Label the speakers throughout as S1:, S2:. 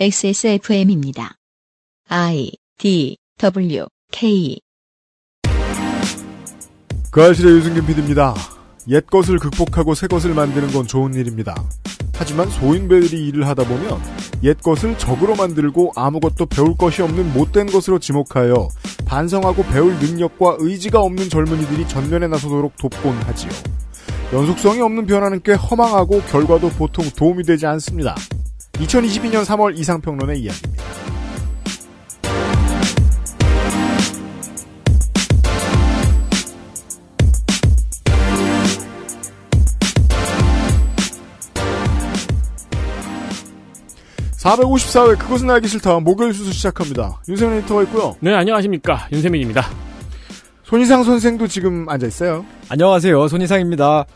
S1: XSFM입니다. I D W K
S2: 그 알실의 유승균 PD입니다. 옛 것을 극복하고 새 것을 만드는 건 좋은 일입니다. 하지만 소인배들이 일을 하다 보면 옛 것을 적으로 만들고 아무것도 배울 것이 없는 못된 것으로 지목하여 반성하고 배울 능력과 의지가 없는 젊은이들이 전면에 나서도록 돕곤 하지요. 연속성이 없는 변화는 꽤 허망하고 결과도 보통 도움이 되지 않습니다. 2022년 3월 이상평론의 이야기입니다. (454회) 그것은 알기 싫다 목요일 순서 시작합니다 윤세민 에디터가 있고요 네
S3: 안녕하십니까
S2: 윤세민입니다 손희상 선생도 지금 앉아 있어요.
S3: 안녕하세요. 손희상입니다.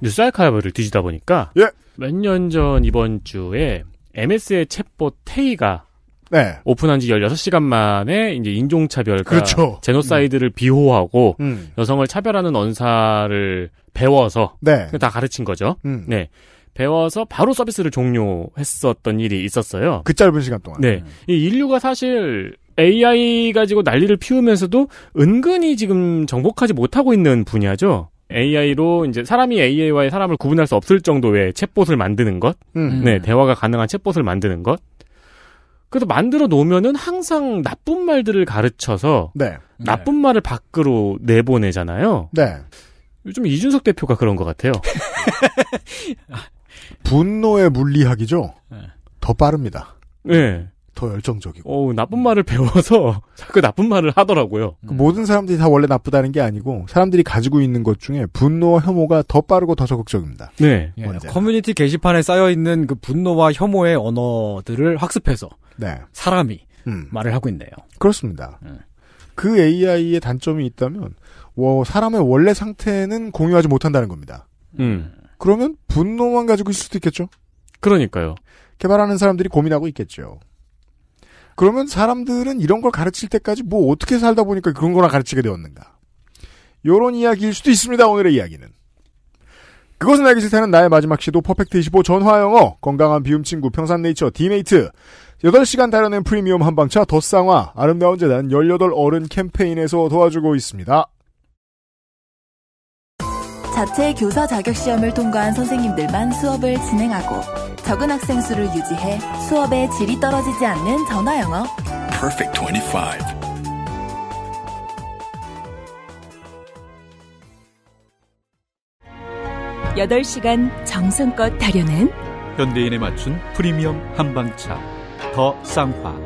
S3: 뉴스 알카이브를 뒤지다 보니까 예. 몇년 전 이번 주에 MS의 챗봇 테이가 네. 오픈한 지 16시간 만에 이제 인종차별과 그렇죠. 제노사이드를 음. 비호하고 음. 여성을 차별하는 언사를 배워서 네. 다 가르친 거죠. 음. 네. 배워서 바로 서비스를 종료했었던 일이 있었어요. 그 짧은 시간 동안. 네. 이 인류가 사실 AI 가지고 난리를 피우면서도 은근히 지금 정복하지 못하고 있는 분야죠. AI로 이제 사람이 AI와의 사람을 구분할 수 없을 정도의 챗봇을 만드는 것, 음. 네 대화가 가능한 챗봇을 만드는 것. 그래서 만들어 놓으면은 항상 나쁜 말들을 가르쳐서 네. 나쁜 네. 말을 밖으로 내보내잖아요.
S2: 네. 요즘 이준석 대표가 그런 것 같아요. 분노의 물리학이죠. 네. 더 빠릅니다. 네. 더 열정적이고. 어, 나쁜 말을 배워서
S3: 자꾸 나쁜 말을 하더라고요. 음.
S2: 그 모든 사람들이 다 원래 나쁘다는 게 아니고 사람들이 가지고 있는 것 중에 분노와 혐오가 더 빠르고 더 적극적입니다. 네. 예,
S4: 커뮤니티 게시판에 쌓여 있는 그
S2: 분노와 혐오의 언어들을 학습해서 네. 사람이 음. 말을 하고 있네요. 그렇습니다. 음. 그 AI의 단점이 있다면 와, 사람의 원래 상태는 공유하지 못한다는 겁니다. 음. 그러면 분노만 가지고 있을 수도 있겠죠. 그러니까요. 개발하는 사람들이 고민하고 있겠죠. 그러면 사람들은 이런 걸 가르칠 때까지 뭐 어떻게 살다 보니까 그런 거나 가르치게 되었는가. 요런 이야기일 수도 있습니다. 오늘의 이야기는. 그것은 알기 싫다는 나의 마지막 시도 퍼펙트25 전화영어 건강한 비움 친구 평산네이처 디메이트 8시간 다아낸 프리미엄 한방차 덧상화 아름다운 재단 18 어른 캠페인에서 도와주고 있습니다.
S1: 자체 교사 자격 시험을 통과한 선생님들만 수업을 진행하고 적은 학생 수를 유지해 수업의 질이 떨어지지 않는 전화 영어.
S2: Perfect 25.
S1: 여 시간 정성껏 다려낸
S4: 현대인에 맞춘 프리미엄 한방차 더 쌍화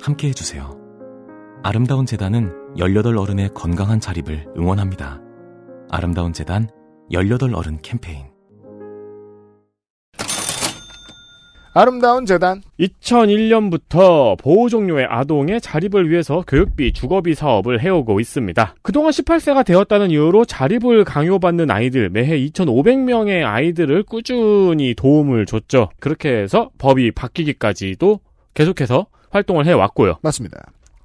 S3: 함께 해주세요. 아름다운 재단은 18 어른의 건강한 자립을 응원합니다. 아름다운 재단 18 어른 캠페인.
S2: 아름다운 재단
S3: 2001년부터 보호 종류의 아동의 자립을 위해서 교육비 주거비 사업을 해오고 있습니다. 그동안 18세가 되었다는 이유로 자립을 강요받는 아이들 매해 2,500명의 아이들을 꾸준히 도움을 줬죠. 그렇게 해서 법이 바뀌기까지도 계속해서 활동을 해왔고요. 맞습니다.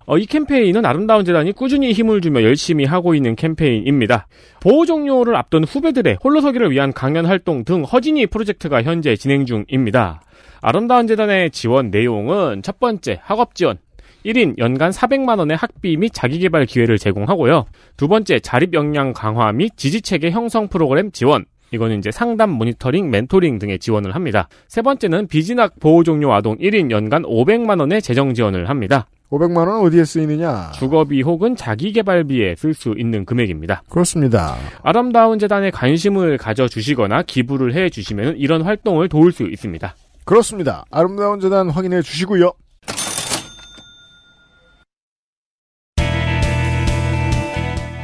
S3: 어, 이 캠페인은 아름다운 재단이 꾸준히 힘을 주며 열심히 하고 있는 캠페인입니다. 보호 종료를 앞둔 후배들의 홀로서기를 위한 강연 활동 등 허진이 프로젝트가 현재 진행 중입니다. 아름다운 재단의 지원 내용은 첫 번째 학업 지원. 1인 연간 400만원의 학비 및 자기개발 기회를 제공하고요. 두 번째, 자립역량 강화 및 지지체계 형성 프로그램 지원. 이거는 이제 상담, 모니터링, 멘토링 등의 지원을 합니다. 세 번째는 비진학 보호 종료 아동 1인 연간 500만 원의 재정 지원을 합니다.
S2: 500만 원 어디에 쓰이느냐?
S3: 주거비 혹은 자기개발비에 쓸 수 있는 금액입니다.
S2: 그렇습니다.
S3: 아름다운 재단에 관심을 가져주시거나 기부를 해주시면 이런 활동을 도울 수 있습니다.
S2: 그렇습니다. 아름다운 재단 확인해 주시고요.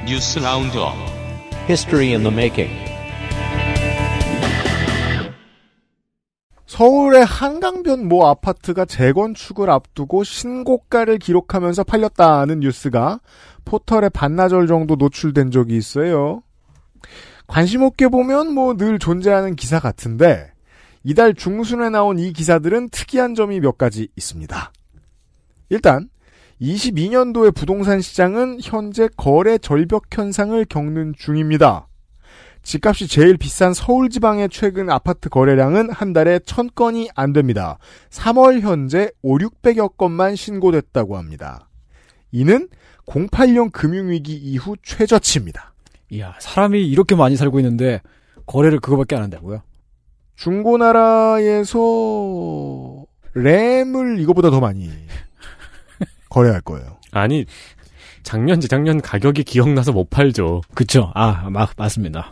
S3: 뉴스 라운드업.
S2: History i 서울의 한강변 모 아파트가 재건축을 앞두고 신고가를 기록하면서 팔렸다는 뉴스가 포털에 반나절 정도 노출된 적이 있어요. 관심 없게 보면 뭐 늘 존재하는 기사 같은데 이달 중순에 나온 이 기사들은 특이한 점이 몇 가지 있습니다. 일단 22년도의 부동산 시장은 현재 거래 절벽 현상을 겪는 중입니다. 집값이 제일 비싼 서울 지방의 최근 아파트 거래량은 한 달에 천건이안 됩니다. 3월 현재 5, 600여 건만 신고됐다고 합니다. 이는 08년 금융위기 이후 최저치입니다. 이야, 사람이 이렇게 많이 살고 있는데 거래를 그거밖에 안 한다고요? 중고나라에서 램을 이거보다 더 많이 거래할 거예요.
S3: 아니 작년 재작년 가격이 기억나서 못 팔죠. 그쵸. 아, 마, 맞습니다.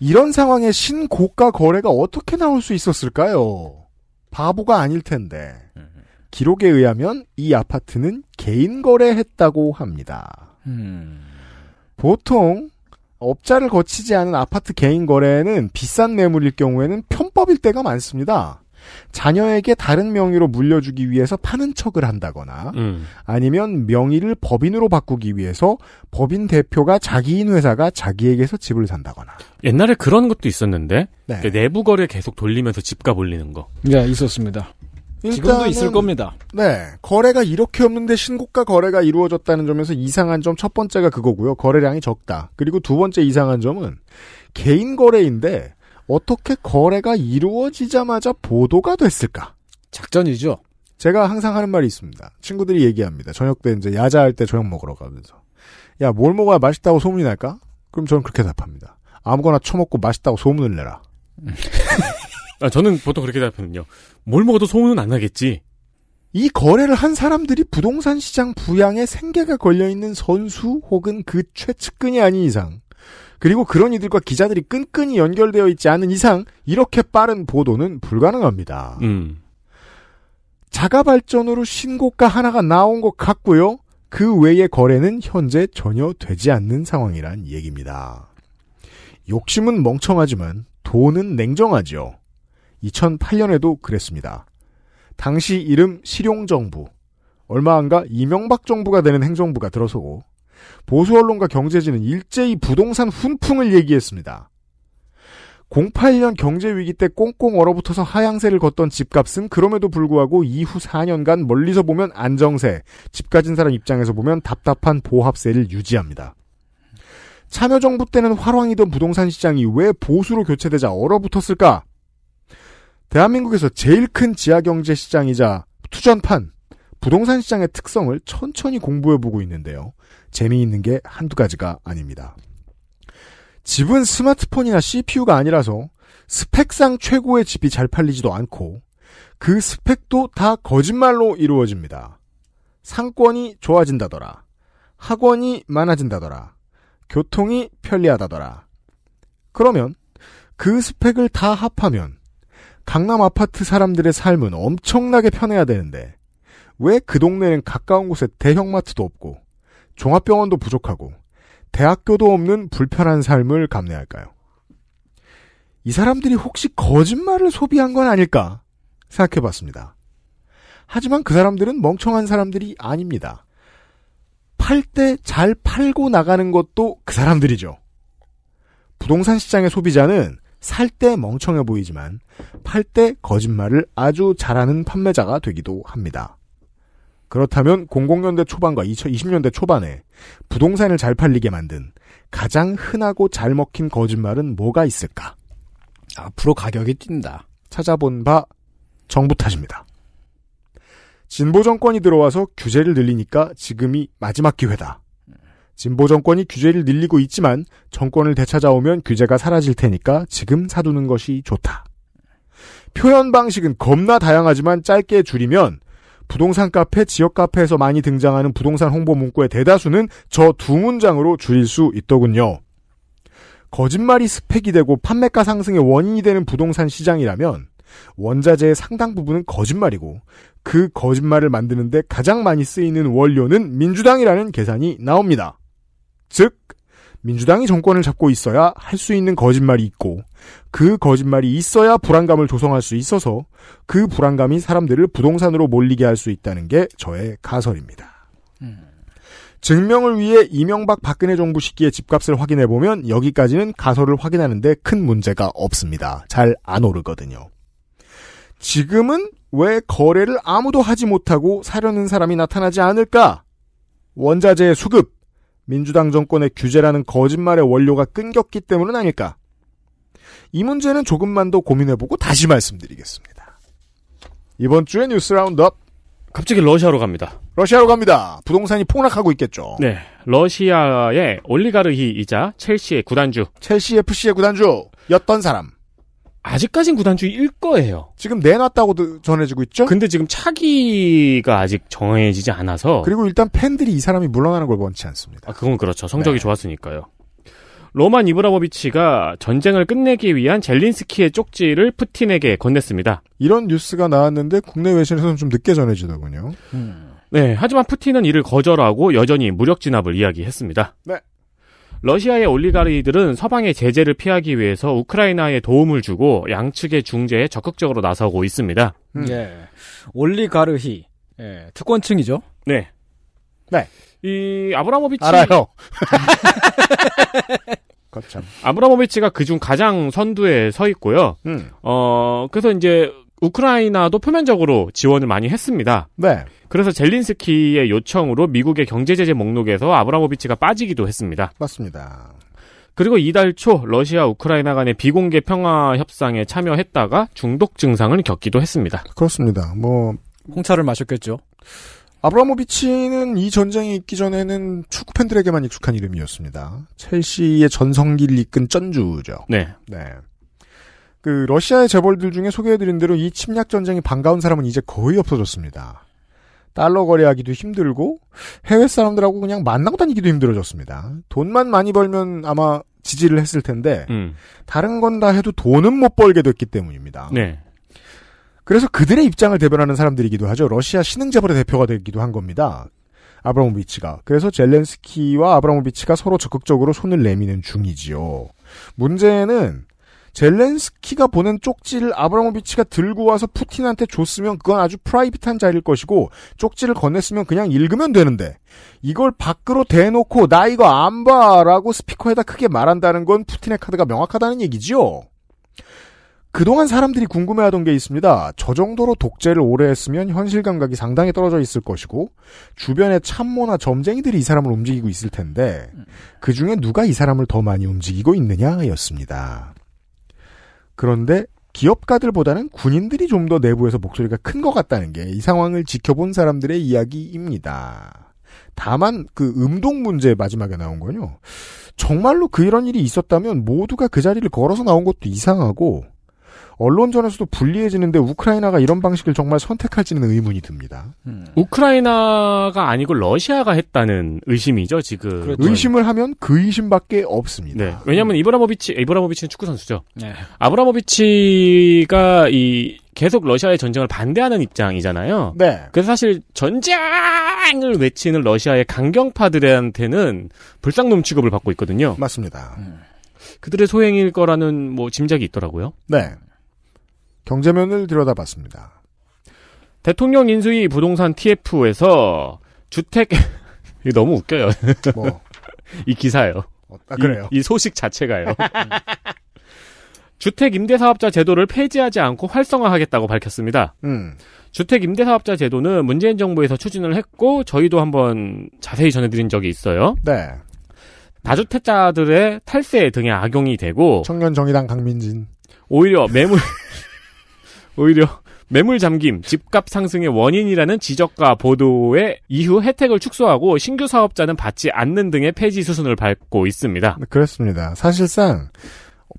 S2: 이런 상황에 신고가 거래가 어떻게 나올 수 있었을까요? 바보가 아닐 텐데. 기록에 의하면 이 아파트는 개인 거래했다고 합니다. 음. 보통 업자를 거치지 않은 아파트 개인 거래는 비싼 매물일 경우에는 편법일 때가 많습니다. 자녀에게 다른 명의로 물려주기 위해서 파는 척을 한다거나 음. 아니면 명의를 법인으로 바꾸기 위해서 법인 대표가 자기인 회사가 자기에게서 집을 산다거나
S3: 옛날에 그런 것도 있었는데 네. 그 내부 거래 계속 돌리면서 집값 올리는 거.
S2: 네 있었습니다. 지금도 있을 겁니다. 네. 거래가 이렇게 없는데 신고가 거래가 이루어졌다는 점에서 이상한 점 첫 번째가 그거고요. 거래량이 적다. 그리고 두 번째 이상한 점은 개인 거래인데 어떻게 거래가 이루어지자마자 보도가 됐을까? 작전이죠. 제가 항상 하는 말이 있습니다. 친구들이 얘기합니다. 저녁 때 이제 야자할 때 저녁 먹으러 가면서 야 뭘 먹어야 맛있다고 소문이 날까? 그럼 저는 그렇게 답합니다. 아무거나 처먹고 맛있다고 소문을 내라. 음.
S3: 아, 저는 보통 그렇게 답하거든요. 뭘 먹어도 소문은 안 나겠지.
S2: 이 거래를 한 사람들이 부동산 시장 부양에 생계가 걸려있는 선수 혹은 그 최측근이 아닌 이상 그리고 그런 이들과 기자들이 끈끈이 연결되어 있지 않은 이상 이렇게 빠른 보도는 불가능합니다. 음. 자가 발전으로 신고가 하나가 나온 것 같고요. 그 외의 거래는 현재 전혀 되지 않는 상황이란 얘기입니다. 욕심은 멍청하지만 돈은 냉정하죠. 2008년에도 그랬습니다. 당시 이름 실용정부. 얼마 안가 이명박 정부가 되는 행정부가 들어서고 보수 언론과 경제지는 일제히 부동산 훈풍을 얘기했습니다. 08년 경제위기 때 꽁꽁 얼어붙어서 하향세를 걷던 집값은 그럼에도 불구하고 이후 4년간 멀리서 보면 안정세, 집 가진 사람 입장에서 보면 답답한 보합세를 유지합니다. 참여정부 때는 화랑이던 부동산 시장이 왜 보수로 교체되자 얼어붙었을까? 대한민국에서 제일 큰 지하경제 시장이자 투전판, 부동산 시장의 특성을 천천히 공부해보고 있는데요. 재미있는 게 한두 가지가 아닙니다. 집은 스마트폰이나 CPU가 아니라서 스펙상 최고의 집이 잘 팔리지도 않고 그 스펙도 다 거짓말로 이루어집니다. 상권이 좋아진다더라. 학원이 많아진다더라. 교통이 편리하다더라. 그러면 그 스펙을 다 합하면 강남 아파트 사람들의 삶은 엄청나게 편해야 되는데 왜 그 동네는 가까운 곳에 대형마트도 없고 종합병원도 부족하고 대학교도 없는 불편한 삶을 감내할까요? 이 사람들이 혹시 거짓말을 소비한 건 아닐까 생각해 봤습니다. 하지만 그 사람들은 멍청한 사람들이 아닙니다. 팔 때 잘 팔고 나가는 것도 그 사람들이죠. 부동산 시장의 소비자는 살 때 멍청해 보이지만 팔 때 거짓말을 아주 잘하는 판매자가 되기도 합니다. 그렇다면 00년대 초반과 2020년대 초반에 부동산을 잘 팔리게 만든 가장 흔하고 잘 먹힌 거짓말은 뭐가 있을까? 앞으로 가격이 뛴다. 찾아본 바 정부 탓입니다. 진보 정권이 들어와서 규제를 늘리니까 지금이 마지막 기회다. 진보 정권이 규제를 늘리고 있지만 정권을 되찾아오면 규제가 사라질 테니까 지금 사두는 것이 좋다. 표현 방식은 겁나 다양하지만 짧게 줄이면 부동산 카페, 지역 카페에서 많이 등장하는 부동산 홍보 문구의 대다수는 저 두 문장으로 줄일 수 있더군요. 거짓말이 스펙이 되고 판매가 상승의 원인이 되는 부동산 시장이라면 원자재의 상당 부분은 거짓말이고 그 거짓말을 만드는데 가장 많이 쓰이는 원료는 민주당이라는 계산이 나옵니다. 즉 민주당이 정권을 잡고 있어야 할 수 있는 거짓말이 있고 그 거짓말이 있어야 불안감을 조성할 수 있어서 그 불안감이 사람들을 부동산으로 몰리게 할 수 있다는 게 저의 가설입니다. 증명을 위해 이명박 박근혜 정부 시기의 집값을 확인해 보면 여기까지는 가설을 확인하는데 큰 문제가 없습니다. 잘 안 오르거든요. 지금은 왜 거래를 아무도 하지 못하고 사려는 사람이 나타나지 않을까? 원자재 수급, 민주당 정권의 규제라는 거짓말의 원료가 끊겼기 때문은 아닐까. 이 문제는 조금만 더 고민해보고 다시 말씀드리겠습니다. 이번 주의 뉴스 라운드업. 갑자기 러시아로 갑니다. 러시아로 갑니다. 부동산이 폭락하고 있겠죠.
S3: 네. 러시아의 올리가르히이자 첼시의 구단주. 첼시 FC의 구단주였던 사람. 아직까진 구단주의일 거예요. 지금 내놨다고 도 전해지고 있죠? 근데 지금 차기가 아직 정해지지 않아서.
S2: 그리고 일단 팬들이 이 사람이 물러나는 걸 원치 않습니다.
S3: 아, 그건 그렇죠. 성적이 네. 좋았으니까요. 로만 이브라보비치가 전쟁을 끝내기 위한 젤린스키의 쪽지를 푸틴에게 건넸습니다.
S2: 이런 뉴스가 나왔는데 국내 외신에서는 좀 늦게 전해지더군요. 음. 네,
S3: 하지만 푸틴은 이를 거절하고 여전히 무력 진압을 이야기했습니다. 네. 러시아의 올리가리들은 서방의 제재를 피하기 위해서 우크라이나에 도움을 주고 양측의 중재에 적극적으로 나서고 있습니다. 음. 예. 올리가르히. 예. 특권층이죠. 네. 네. 이 아브라모비치 알아요. 거참. 아브라모비치가 그 중 가장 선두에 서 있고요. 음. 어, 그래서 이제 우크라이나도 표면적으로 지원을 많이 했습니다. 네. 그래서 젤린스키의 요청으로 미국의 경제제재 목록에서 아브라모비치가 빠지기도 했습니다. 맞습니다. 그리고 이달 초 러시아 우크라이나 간의 비공개 평화 협상에 참여했다가 중독 증상을 겪기도 했습니다.
S2: 그렇습니다. 뭐 홍차를 마셨겠죠. 아브라모비치는 이 전쟁이 있기 전에는 축구 팬들에게만 익숙한 이름이었습니다. 첼시의 전성기를 이끈 쩐주죠. 네. 네. 그 러시아의 재벌들 중에 소개해드린 대로 이 침략 전쟁이 반가운 사람은 이제 거의 없어졌습니다. 달러 거래하기도 힘들고 해외 사람들하고 그냥 만나고 다니기도 힘들어졌습니다. 돈만 많이 벌면 아마 지지를 했을 텐데 음. 다른 건 다 해도 돈은 못 벌게 됐기 때문입니다. 네. 그래서 그들의 입장을 대변하는 사람들이기도 하죠. 러시아 신흥 재벌의 대표가 되기도 한 겁니다. 아브라모비치가 그래서 젤렌스키와 아브라모비치가 서로 적극적으로 손을 내미는 중이지요. 문제는 젤렌스키가 보낸 쪽지를 아브라모비치가 들고 와서 푸틴한테 줬으면 그건 아주 프라이빗한 자리일 것이고 쪽지를 건넸으면 그냥 읽으면 되는데 이걸 밖으로 대놓고 나 이거 안 봐라고 스피커에다 크게 말한다는 건 푸틴의 카드가 명확하다는 얘기지요. 그동안 사람들이 궁금해하던 게 있습니다. 저 정도로 독재를 오래 했으면 현실 감각이 상당히 떨어져 있을 것이고 주변에 참모나 점쟁이들이 이 사람을 움직이고 있을 텐데 그 중에 누가 이 사람을 더 많이 움직이고 있느냐였습니다. 그런데 기업가들보다는 군인들이 좀 더 내부에서 목소리가 큰 것 같다는 게 이 상황을 지켜본 사람들의 이야기입니다. 다만 그 음동 문제 마지막에 나온 건요. 정말로 그런 일이 있었다면 모두가 그 자리를 걸어서 나온 것도 이상하고 언론전에서도 불리해지는데 우크라이나가 이런 방식을 정말 선택할지는 의문이 듭니다.
S3: 음. 우크라이나가 아니고 러시아가 했다는 의심이죠 지금. 그렇죠. 의심을 하면 그
S2: 의심밖에 없습니다. 네.
S3: 왜냐하면 이브라모비치 이브라모비치는 축구 선수죠. 네. 아브라모비치가 이 계속 러시아의 전쟁을 반대하는 입장이잖아요. 네. 그래서 사실 전쟁을 외치는 러시아의 강경파들한테는 불쌍놈 취급을 받고 있거든요. 맞습니다. 음. 그들의 소행일 거라는 뭐 짐작이 있더라고요.
S2: 네. 경제면을 들여다봤습니다.
S3: 대통령 인수위 부동산 TF에서 주택 이 너무 웃겨요. 뭐. 이 기사요. 어, 아, 그래요. 이, 이 소식 자체가요. 음. 주택 임대사업자 제도를 폐지하지 않고 활성화하겠다고 밝혔습니다. 음. 주택 임대사업자 제도는 문재인 정부에서 추진을 했고 저희도 한번 자세히 전해드린 적이 있어요. 네. 다주택자들의 탈세 등의 악용이 되고
S2: 청년 정의당 강민진
S3: 오히려 매물 오히려 매물 잠김, 집값 상승의 원인이라는 지적과 보도에 이후 혜택을 축소하고 신규 사업자는 받지 않는 등의 폐지 수순을 밟고 있습니다.
S2: 네, 그렇습니다. 사실상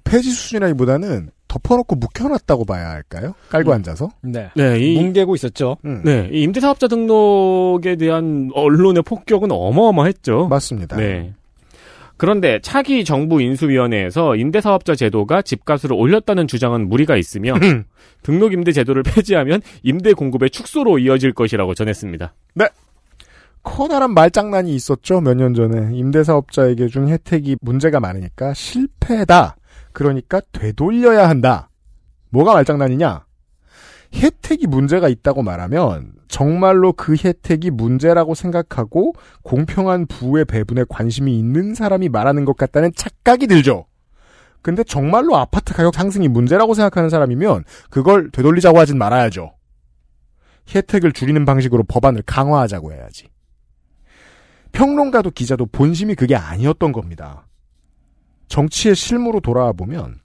S2: 폐지 수순이라기보다는 덮어놓고 묵혀놨다고 봐야 할까요? 깔고 음. 앉아서? 네. 네. 이, 뭉개고 있었죠. 음. 네.
S3: 이 임대사업자 등록에 대한 언론의 폭격은 어마어마했죠. 맞습니다. 네. 그런데 차기 정부 인수위원회에서 임대사업자 제도가 집값을 올렸다는 주장은 무리가 있으며 음. 등록 임대 제도를 폐지하면 임대 공급의 축소로 이어질 것이라고 전했습니다. 네.
S2: 커다란 말장난이 있었죠. 몇 년 전에 임대사업자에게 준 혜택이 문제가 많으니까 실패다. 그러니까 되돌려야 한다. 뭐가 말장난이냐? 혜택이 문제가 있다고 말하면 정말로 그 혜택이 문제라고 생각하고 공평한 부의 배분에 관심이 있는 사람이 말하는 것 같다는 착각이 들죠. 근데 정말로 아파트 가격 상승이 문제라고 생각하는 사람이면 그걸 되돌리자고 하진 말아야죠. 혜택을 줄이는 방식으로 법안을 강화하자고 해야지. 평론가도 기자도 본심이 그게 아니었던 겁니다. 정치의 실무로 돌아와 보면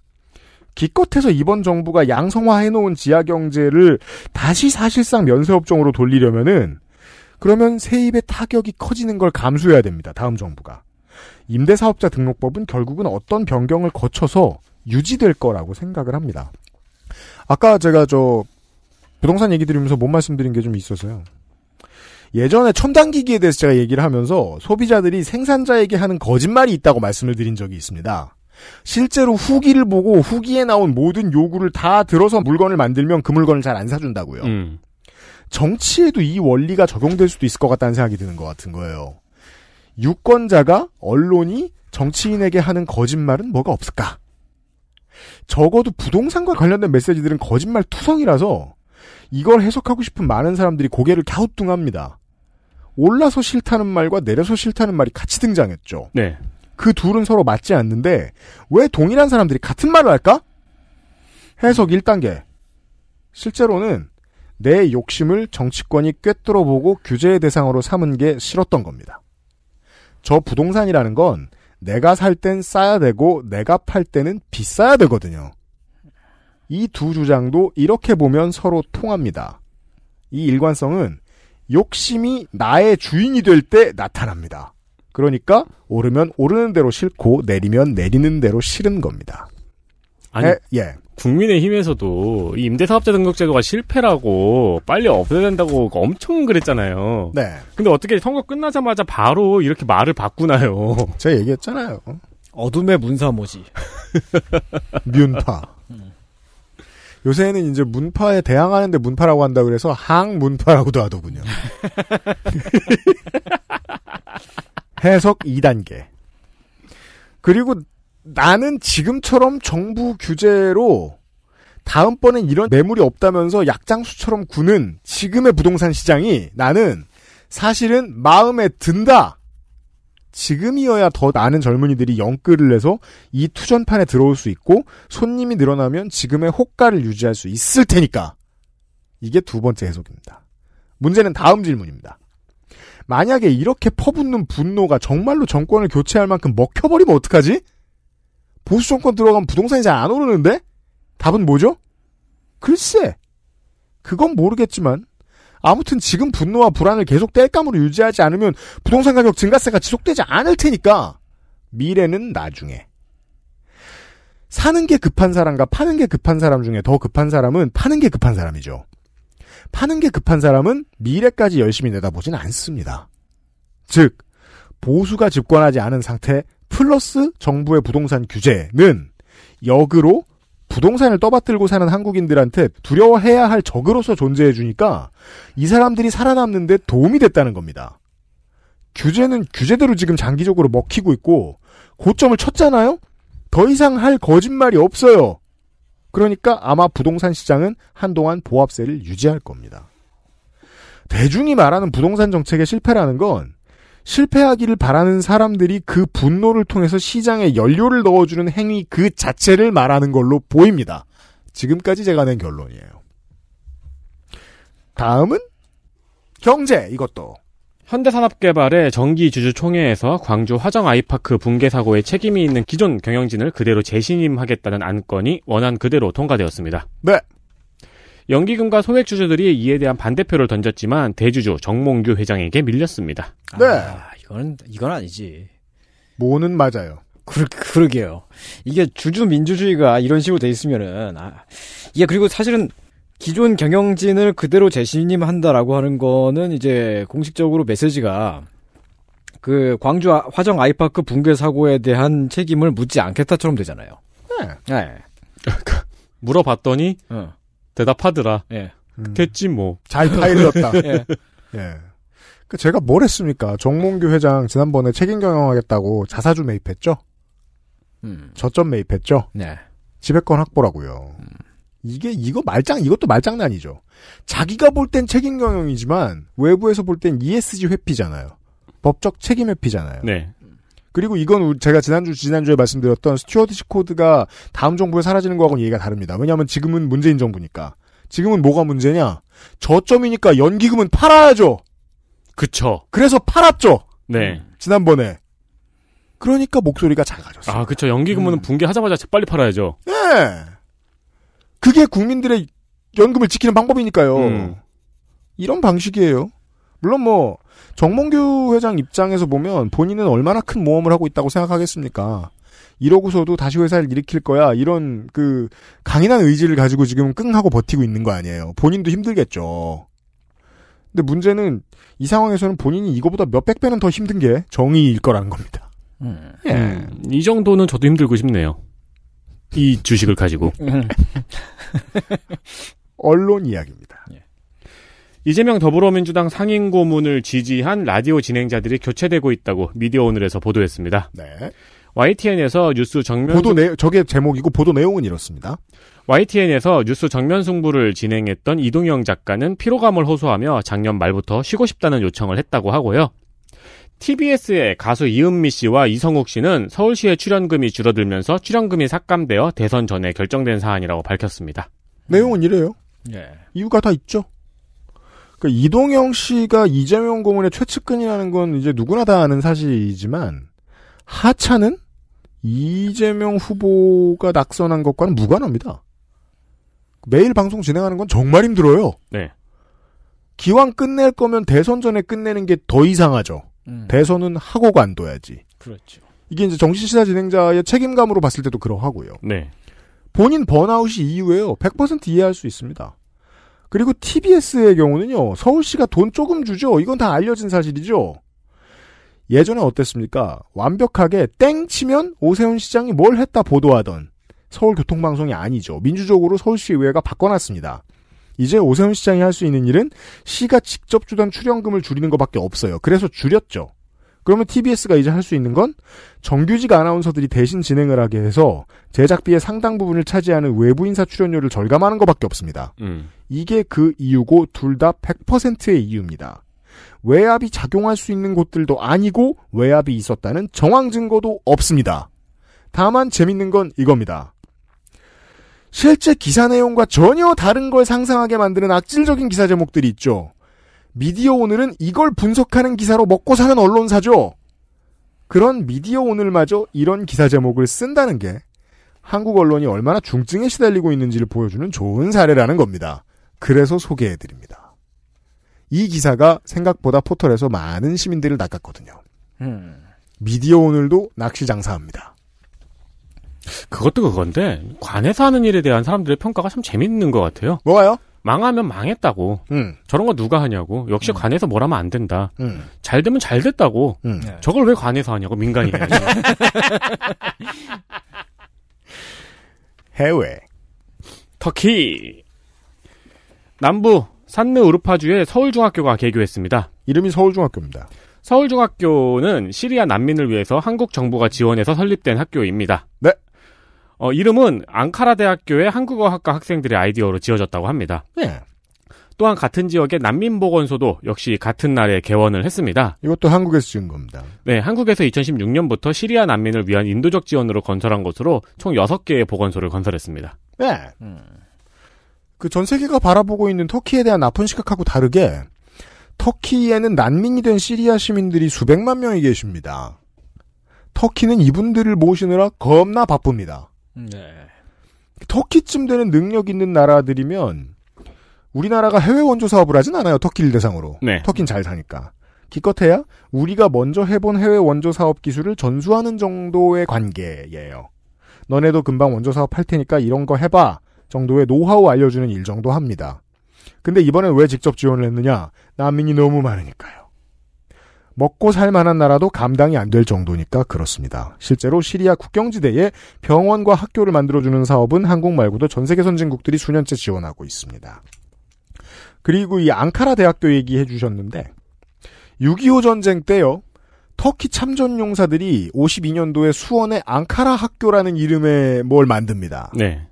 S2: 기껏해서 이번 정부가 양성화해놓은 지하경제를 다시 사실상 면세업종으로 돌리려면은 그러면 세입의 타격이 커지는 걸 감수해야 됩니다. 다음 정부가. 임대사업자 등록법은 결국은 어떤 변경을 거쳐서 유지될 거라고 생각을 합니다. 아까 제가 저 부동산 얘기 드리면서 못 말씀드린 게 좀 있어서요. 예전에 첨단기기에 대해서 제가 얘기를 하면서 소비자들이 생산자에게 하는 거짓말이 있다고 말씀을 드린 적이 있습니다. 실제로 후기를 보고 후기에 나온 모든 요구를 다 들어서 물건을 만들면 그 물건을 잘 안 사준다고요. 음. 정치에도 이 원리가 적용될 수도 있을 것 같다는 생각이 드는 것 같은 거예요. 유권자가 언론이 정치인에게 하는 거짓말은 뭐가 없을까? 적어도 부동산과 관련된 메시지들은 거짓말 투성이라서 이걸 해석하고 싶은 많은 사람들이 고개를 갸우뚱합니다. 올라서 싫다는 말과 내려서 싫다는 말이 같이 등장했죠. 네. 그 둘은 서로 맞지 않는데 왜 동일한 사람들이 같은 말을 할까? 해석 1단계. 실제로는 내 욕심을 정치권이 꿰뚫어 보고 규제의 대상으로 삼은 게 싫었던 겁니다. 저 부동산이라는 건 내가 살 땐 싸야 되고 내가 팔 때는 비싸야 되거든요. 이 두 주장도 이렇게 보면 서로 통합니다. 이 일관성은 욕심이 나의 주인이 될 때 나타납니다. 그러니까 오르면 오르는 대로 싫고 내리면 내리는 대로 싫은 겁니다. 아니, 에, 예.
S3: 국민의힘에서도 이 임대사업자 등록제도가 실패라고 빨리 없애야 된다고 엄청 그랬잖아요. 네. 근데 어떻게 선거 끝나자마자 바로 이렇게 말을 바꾸나요? 제가
S2: 얘기했잖아요. 어둠의 문사모지. 뮌파 요새는 이제 문파에 대항하는데 문파라고 한다 그래서 항문파라고도 하더군요. 해석 2단계. 그리고 나는 지금처럼 정부 규제로 다음번엔 이런 매물이 없다면서 약장수처럼 구는 지금의 부동산 시장이 나는 사실은 마음에 든다. 지금이어야 더 많은 젊은이들이 영끌을 내서 이 투전판에 들어올 수 있고 손님이 늘어나면 지금의 호가를 유지할 수 있을 테니까. 이게 두 번째 해석입니다. 문제는 다음 질문입니다. 만약에 이렇게 퍼붓는 분노가 정말로 정권을 교체할 만큼 먹혀버리면 어떡하지? 보수 정권 들어가면 부동산이 잘 안 오르는데? 답은 뭐죠? 글쎄. 그건 모르겠지만 아무튼 지금 분노와 불안을 계속 땔감으로 유지하지 않으면 부동산 가격 증가세가 지속되지 않을 테니까 미래는 나중에. 사는 게 급한 사람과 파는 게 급한 사람 중에 더 급한 사람은 파는 게 급한 사람이죠. 파는 게 급한 사람은 미래까지 열심히 내다보진 않습니다. 즉, 보수가 집권하지 않은 상태 플러스 정부의 부동산 규제는 역으로 부동산을 떠받들고 사는 한국인들한테 두려워해야 할 적으로서 존재해주니까 이 사람들이 살아남는데 도움이 됐다는 겁니다. 규제는 규제대로 지금 장기적으로 먹히고 있고 고점을 쳤잖아요? 더 이상 할 거짓말이 없어요. 그러니까 아마 부동산 시장은 한동안 보합세를 유지할 겁니다. 대중이 말하는 부동산 정책의 실패라는 건 실패하기를 바라는 사람들이 그 분노를 통해서 시장에 연료를 넣어주는 행위 그 자체를 말하는 걸로 보입니다. 지금까지 제가 낸 결론이에요. 다음은 경제 이것도
S3: 현대산업개발의 정기주주총회에서 광주 화정 아이파크 붕괴 사고에 책임이 있는 기존 경영진을 그대로 재신임하겠다는 안건이 원안 그대로 통과되었습니다. 네. 연기금과 소액 주주들이 이에 대한 반대표를 던졌지만 대주주 정몽규 회장에게 밀렸습니다.
S4: 아, 네. 아, 이건 이건 아니지. 뭐는 맞아요. 그러, 그러게요. 이게 주주 민주주의가 이런 식으로 돼 있으면은 아, 이게 그리고 사실은 기존 경영진을 그대로 재신임한다라고 하는 거는 이제 공식적으로 메시지가 그 광주 아, 화정 아이파크 붕괴
S3: 사고에 대한 책임을 묻지 않겠다처럼 되잖아요. 네. 네. 그러니까 물어봤더니 어. 대답하더라. 예. 음. 됐지 뭐. 잘 파일렀다. 예.
S2: 예. 그 제가 뭘 했습니까? 정몽규 회장 지난번에 책임 경영하겠다고 자사주 매입했죠. 음. 저점 매입했죠. 네. 지배권 확보라고요. 음. 이게 이거 말장 이것도 말장난이죠. 자기가 볼 땐 책임 경영이지만 외부에서 볼 땐 ESG 회피잖아요. 법적 책임 회피잖아요. 네. 그리고 이건 제가 지난주 지난주에 말씀드렸던 스튜어디시 코드가 다음 정부에 사라지는 거하고는 얘기가 다릅니다. 왜냐하면 지금은 문재인 정부니까. 지금은 뭐가 문제냐? 저점이니까 연기금은 팔아야죠. 그쵸. 그래서 팔았죠. 네. 지난번에. 그러니까 목소리가 작아졌어요.
S3: 아, 그쵸. 연기금은 음. 붕괴하자마자 빨리 팔아야죠.
S2: 네. 그게 국민들의 연금을 지키는 방법이니까요. 음. 이런 방식이에요. 물론 뭐 정몽규 회장 입장에서 보면 본인은 얼마나 큰 모험을 하고 있다고 생각하겠습니까? 이러고서도 다시 회사를 일으킬 거야 이런 그 강인한 의지를 가지고 지금 끙 하고 버티고 있는 거 아니에요. 본인도 힘들겠죠. 근데 문제는 이 상황에서는 본인이 이거보다 몇백 배는 더 힘든 게 정의일 거라는 겁니다.
S1: 음.
S3: 예. 음, 이 정도는 저도 힘들고 싶네요. 이 주식을 가지고. 언론
S2: 이야기입니다. 예.
S3: 이재명 더불어민주당 상인 고문을 지지한 라디오 진행자들이 교체되고 있다고 미디어 오늘에서 보도했습니다. 네. YTN에서 뉴스 정면 보도 내
S2: 저게 제목이고 보도 내용은 이렇습니다.
S3: YTN에서 뉴스 정면 승부를 진행했던 이동영 작가는 피로감을 호소하며 작년 말부터 쉬고 싶다는 요청을 했다고 하고요. TBS의 가수 이은미 씨와 이성욱 씨는 서울시의 출연금이 줄어들면서 출연금이 삭감되어 대선 전에 결정된 사안이라고
S2: 밝혔습니다. 내용은 이래요. 예. 이유가 다 있죠. 그 이동영 씨가 이재명 고문의 최측근이라는 건 이제 누구나 다 아는 사실이지만 하차는 이재명 후보가 낙선한 것과는 무관합니다. 매일 방송 진행하는 건 정말 힘들어요. 네. 기왕 끝낼 거면 대선 전에 끝내는 게 더 이상하죠. 음. 대선은 하고 간둬야지. 그렇죠. 이게 이제 정신시사 진행자의 책임감으로 봤을 때도 그러하고요. 네. 본인 번아웃이 이유예요. 100% 이해할 수 있습니다. 그리고 TBS의 경우는요. 서울시가 돈 조금 주죠. 이건 다 알려진 사실이죠. 예전에 어땠습니까? 완벽하게 땡 치면 오세훈 시장이 뭘 했다 보도하던 서울교통방송이 아니죠. 민주적으로 서울시의회가 바꿔놨습니다. 이제 오세훈 시장이 할 수 있는 일은 시가 직접 주던 출연금을 줄이는 것밖에 없어요. 그래서 줄였죠. 그러면 TBS가 이제 할 수 있는 건 정규직 아나운서들이 대신 진행을 하게 해서 제작비의 상당 부분을 차지하는 외부 인사 출연료를 절감하는 것밖에 없습니다. 음. 이게 그 이유고 둘 다 100%의 이유입니다. 외압이 작용할 수 있는 곳들도 아니고 외압이 있었다는 정황 증거도 없습니다. 다만 재밌는 건 이겁니다. 실제 기사 내용과 전혀 다른 걸 상상하게 만드는 악질적인 기사 제목들이 있죠. 미디어 오늘은 이걸 분석하는 기사로 먹고 사는 언론사죠. 그런 미디어 오늘마저 이런 기사 제목을 쓴다는 게 한국 언론이 얼마나 중증에 시달리고 있는지를 보여주는 좋은 사례라는 겁니다. 그래서 소개해드립니다. 이 기사가 생각보다 포털에서 많은 시민들을 낚았거든요. 음. 미디어 오늘도 낚시 장사합니다.
S3: 그것도 그건데 관에서 하는 일에 대한 사람들의 평가가 참 재밌는 것 같아요. 뭐가요? 망하면 망했다고. 음. 저런 거 누가 하냐고. 역시 음. 관에서 뭘 하면 안 된다. 음. 잘 되면 잘 됐다고. 음. 네. 저걸 왜 관에서 하냐고 민간인이. 해외. 터키. 남부 산느 우르파주에 서울중학교가 개교했습니다. 이름이 서울중학교입니다. 서울중학교는 시리아 난민을 위해서 한국 정부가 지원해서 설립된 학교입니다. 네. 어, 이름은 앙카라 대학교의 한국어학과 학생들의 아이디어로 지어졌다고 합니다. 네. 또한 같은 지역의 난민보건소도 역시 같은 날에 개원을 했습니다.
S2: 이것도 한국에서 지은 겁니다.
S3: 네, 한국에서 2016년부터 시리아 난민을 위한 인도적 지원으로 건설한 것으로 총 6개의 보건소를 건설했습니다.
S2: 네. 그 전 세계가 바라보고 있는 터키에 대한 나쁜 시각하고 다르게 터키에는 난민이 된 시리아 시민들이 수백만 명이 계십니다. 터키는 이분들을 모시느라 겁나 바쁩니다. 네. 터키쯤 되는 능력 있는 나라들이면 우리나라가 해외 원조 사업을 하진 않아요. 터키를 대상으로. 네. 터키는 잘 사니까. 기껏해야 우리가 먼저 해본 해외 원조 사업 기술을 전수하는 정도의 관계예요. 너네도 금방 원조 사업 할 테니까 이런 거 해봐 정도의 노하우 알려주는 일 정도 합니다. 근데 이번에왜 직접 지원을 했느냐? 난민이 너무 많으니까요. 먹고 살 만한 나라도 감당이 안 될 정도니까 그렇습니다. 실제로 시리아 국경지대에 병원과 학교를 만들어주는 사업은 한국 말고도 전 세계 선진국들이 수년째 지원하고 있습니다. 그리고 이 앙카라 대학교 얘기해 주셨는데 6.25 전쟁 때요. 터키 참전 용사들이 52년도에 수원의 앙카라 학교라는 이름의 뭘 만듭니다. 네.